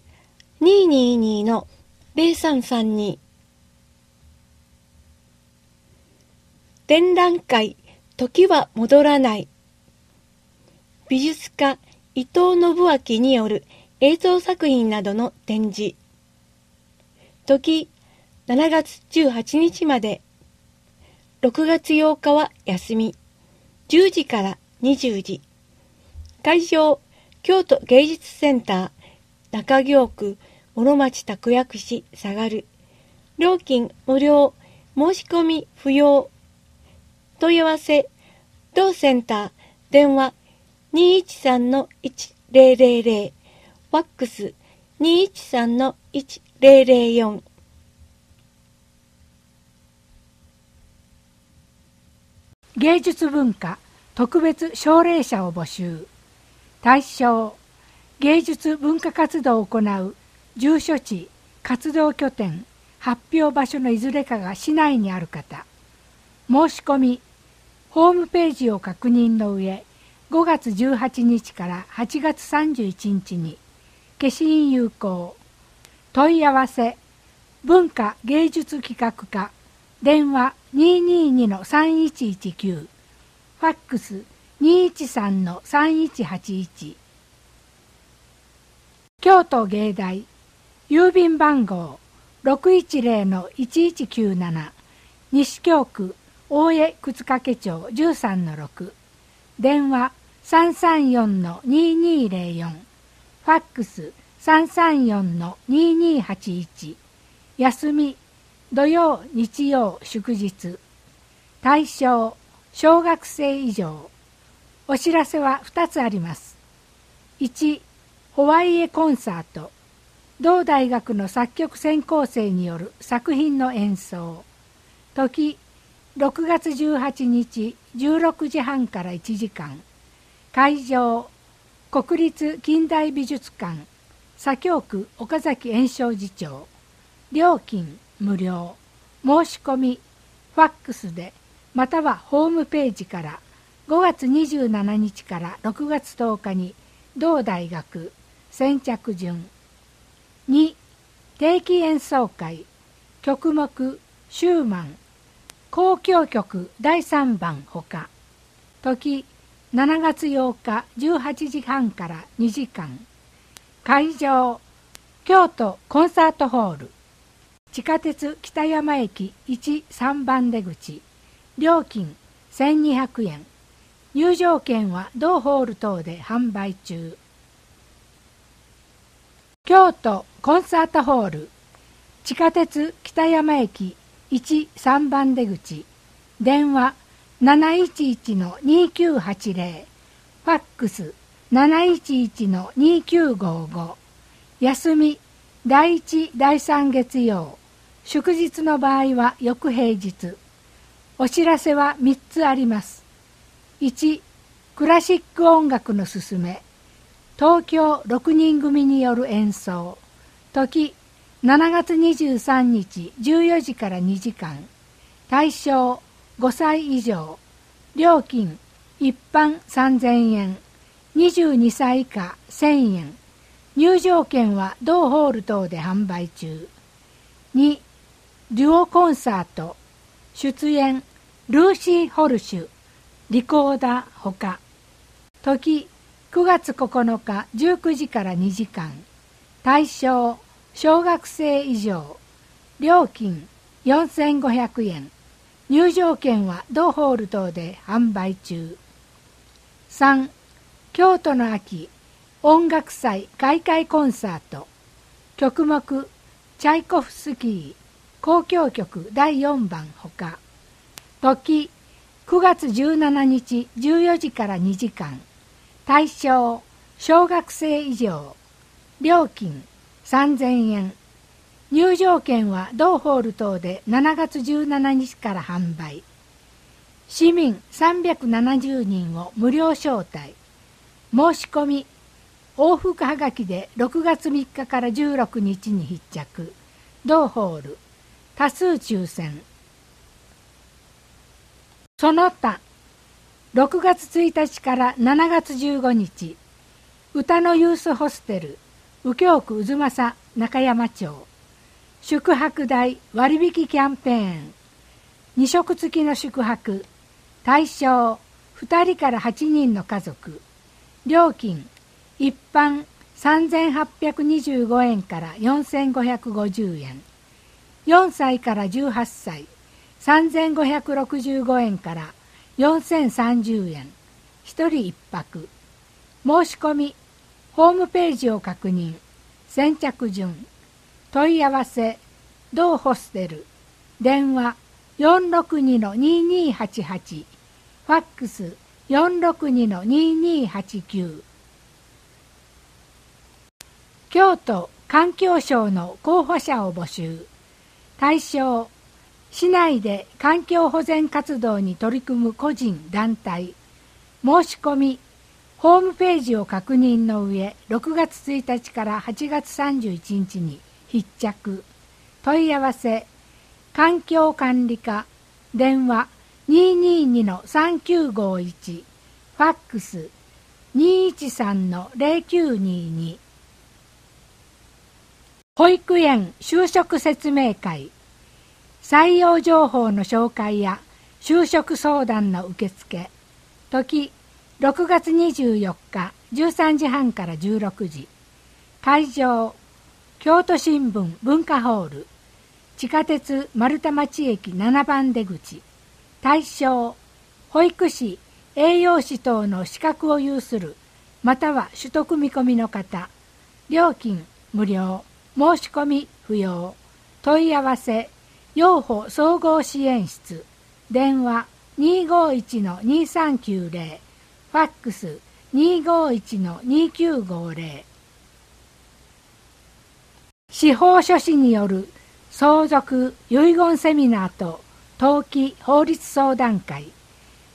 222-0332展覧会時は戻らない美術家伊藤信明による映像作品などの展示時7月18日まで6月8日は休み10時から20時会場京都芸術センター中京区諸町拓役市下がる料金無料申し込み不要問い合わせ同センター電話213-1000ファックス213-1 004芸術文化特別奨励者を募集対象芸術文化活動を行う住所地活動拠点発表場所のいずれかが市内にある方申し込みホームページを確認の上5月18日から8月31日に消印有効問い合わせ文化芸術企画課電話222-3119ファックス213-3181京都芸大郵便番号610-1197西京区大江靴掛町13-6電話334-2204ファックス334-2281休み土曜日曜祝日対象小学生以上お知らせは2つあります1ホワイエコンサート同大学の作曲専攻生による作品の演奏時6月18日16時半から1時間会場国立近代美術館左京区岡崎炎症次長料金無料申し込みファックスでまたはホームページから5月27日から6月10日に同大学先着順2定期演奏会曲目シューマン交響曲第3番ほか時7月8日18時半から2時間会場京都コンサートホール地下鉄北山駅13番出口料金1200円入場券は同ホール等で販売中京都コンサートホール地下鉄北山駅13番出口電話711-2980ファックス711-2955休み第1第3月曜祝日の場合は翌平日お知らせは3つあります1クラシック音楽のすすめ東京6人組による演奏時7月23日14時から2時間対象5歳以上料金一般3000円22歳以下1000円入場券は同ホール等で販売中2デュオコンサート出演ルーシー・ホルシュリコーダーほか時9月9日19時から2時間対象小学生以上料金4500円入場券は同ホール等で販売中3京都の秋音楽祭開会コンサート曲目チャイコフスキー交響曲第4番ほか時9月17日14時から2時間対象小学生以上料金3000円入場券は同ホール等で7月17日から販売市民370人を無料招待申し込み往復はがきで6月3日から16日に必着同ホール多数抽選その他6月1日から7月15日歌のユースホステル右京区渦政中山町宿泊代割引キャンペーン2食付きの宿泊対象2人から8人の家族料金一般3825円から4550円4歳から18歳3565円から4030円1人1泊申し込みホームページを確認先着順問い合わせ同ホステル電話462-2288ファックス462-2289京都環境省の候補者を募集対象市内で環境保全活動に取り組む個人団体申し込みホームページを確認の上6月1日から8月31日に必着問い合わせ環境管理課電話222-3951ファックス213-0922保育園就職説明会採用情報の紹介や就職相談の受付時6月24日13時半から16時会場京都新聞文化ホール地下鉄丸太町駅7番出口対象保育士栄養士等の資格を有するまたは取得見込みの方料金無料申し込み不要問い合わせ養保総合支援室電話251-2390ファックス251-2950司法書士による相続遺言セミナーと登記法律相談会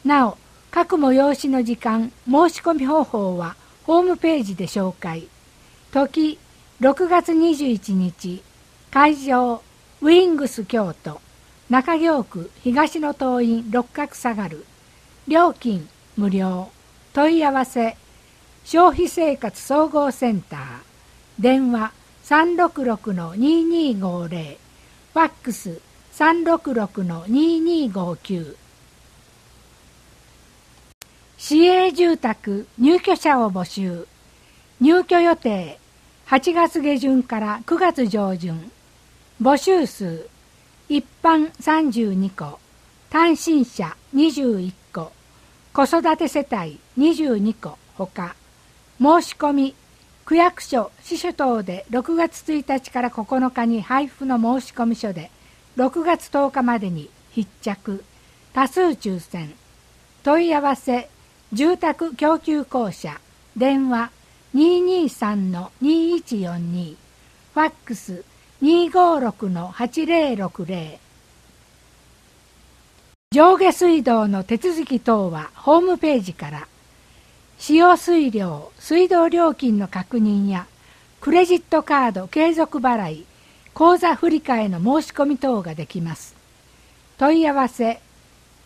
なお各催しの時間申し込み方法はホームページで紹介時6月21日会場ウィングス京都中京区東の党員六角下がる料金無料問い合わせ消費生活総合センター電話366-2250ファックス市営住宅入居者を募集入居予定8月下旬から9月上旬募集数一般32個単身者21個子育て世帯22個ほか申し込み区役所支所等で6月1日から9日に配布の申込書で6月10日までに必着多数抽選問い合わせ住宅供給公社電話223-2142ファックス256-8060上下水道の手続き等はホームページから使用水量水道料金の確認やクレジットカード継続払い口座振替の申し込み等ができます問い合わせ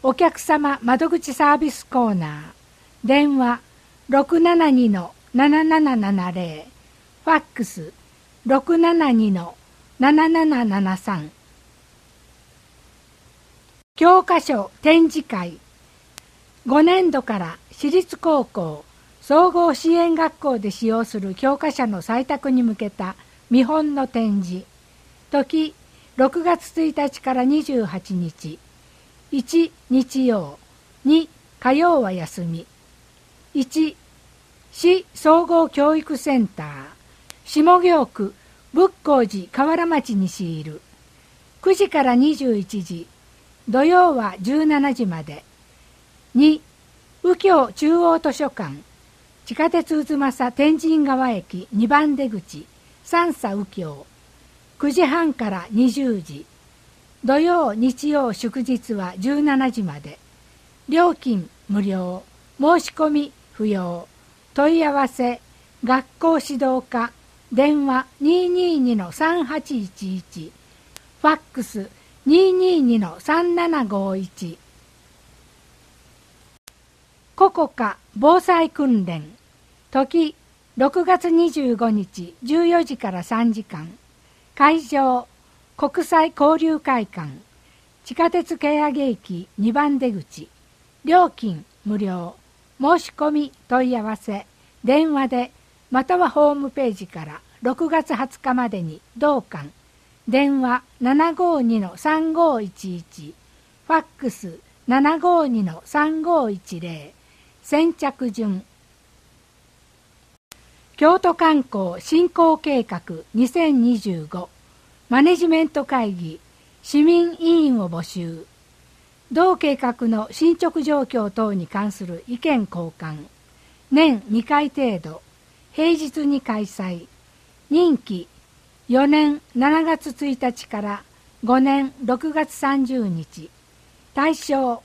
お客様窓口サービスコーナー電話672の7770ファックス672の7773教科書展示会5年度から私立高校総合支援学校で使用する教科書の採択に向けた見本の展示時6月1日から28日1日曜2火曜は休み1市総合教育センター下京区仏光寺河原町西いる9時から21時土曜は17時まで2右京中央図書館地下鉄太秦天神川駅2番出口三佐右京9時半から20時土曜日曜祝日は17時まで料金無料申し込み不要問い合わせ学校指導課電話222-3811ファックス222-3751ココカ防災訓練時6月25日14時から3時間会場国際交流会館地下鉄蹴上駅2番出口料金無料申し込み問い合わせ電話でまたはホームページから6月20日までに同館電話752-3511ファックス752-3510先着順京都観光振興計画2025マネジメント会議市民委員を募集同計画の進捗状況等に関する意見交換年2回程度平日に開催任期4年7月1日から5年6月30日対象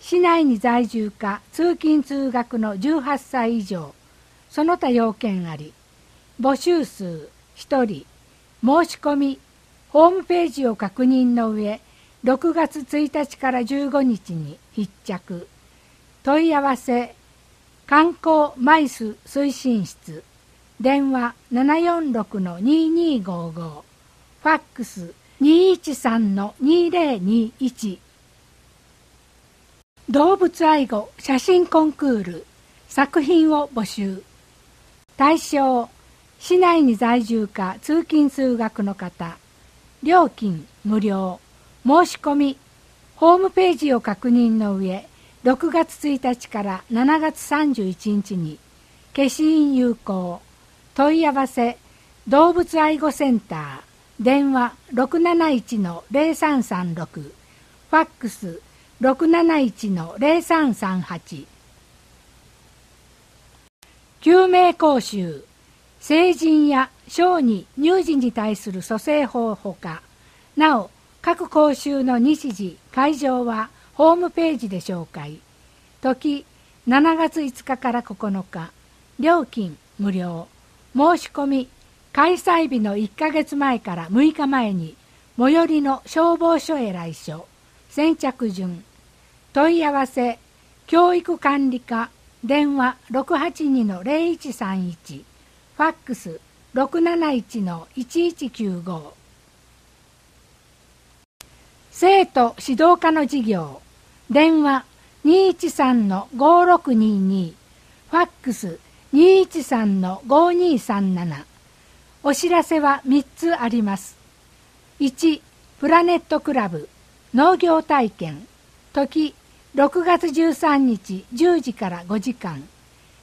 市内に在住か通勤通学の18歳以上その他要件あり募集数1人申し込みホームページを確認の上6月1日から15日に必着問い合わせ観光マイス推進室電話746-2255ファックス213-2021動物愛護写真コンクール作品を募集対象市内に在住か通勤通学の方料金無料申し込みホームページを確認の上6月1日から7月31日に消印有効問い合わせ動物愛護センター電話671の0336ファックス671の0338救命講習成人や小児乳児に対する蘇生法ほかなお各講習の日時会場はホームページで紹介時7月5日から9日料金無料申し込み開催日の1ヶ月前から6日前に最寄りの消防署へ来所先着順問い合わせ教育管理課電話682-0131ファックス671-1195生徒指導科の授業電話213-5622ファックス213-5237お知らせは3つあります1プラネットクラブ農業体験時6月13日10時から5時間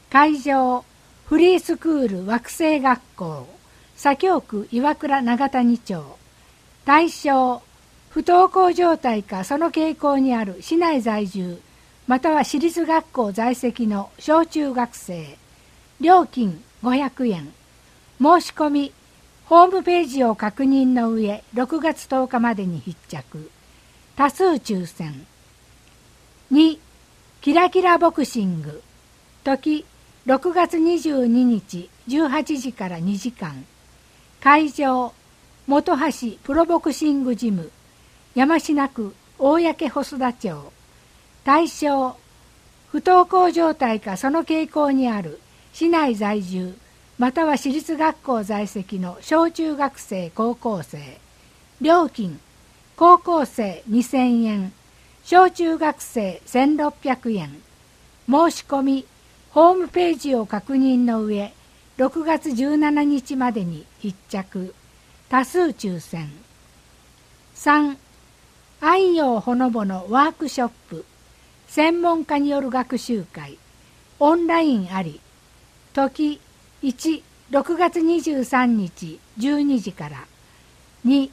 会場フリースクール惑星学校左京区岩倉長谷町対象不登校状態かその傾向にある市内在住または私立学校在籍の小中学生料金500円申し込みホームページを確認の上6月10日までに必着多数抽選2キラキラボクシング時6月22日18時から2時間会場本橋プロボクシングジム山科区大焼細田町対象不登校状態かその傾向にある市内在住または私立学校在籍の小中学生高校生料金高校生2000円小中学生1600円申し込みホームページを確認の上6月17日までに1着多数抽選3安陽ほのぼのワークショップ専門家による学習会オンラインあり時16月23日12時から27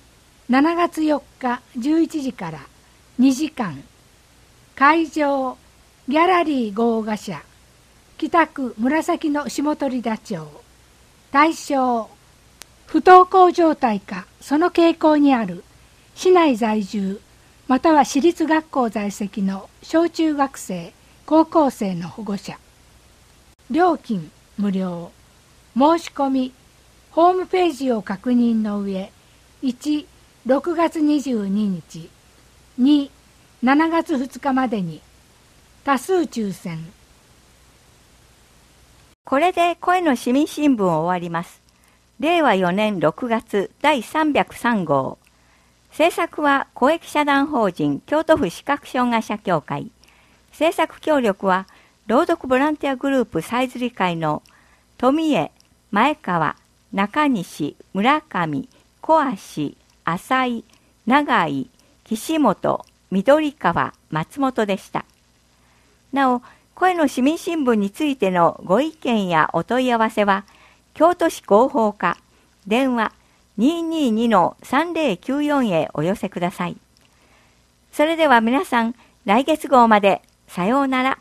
月4日11時から2時間会場ギャラリー豪華社北区紫の下取田町対象不登校状態かその傾向にある市内在住または私立学校在籍の小中学生高校生の保護者料金無料申し込みホームページを確認の上16月22日27月2日までに多数抽選これで声の市民新聞を終わります令和4年6月第303号制作は公益社団法人京都府視覚障害者協会制作協力は朗読ボランティアグループ再釣り会の富江前川中西村上小橋、浅井長井岸本、緑川、松本でした。なお、声の市民新聞についてのご意見やお問い合わせは、京都市広報課、電話222-3094へお寄せください。それでは皆さん、来月号まで、さようなら。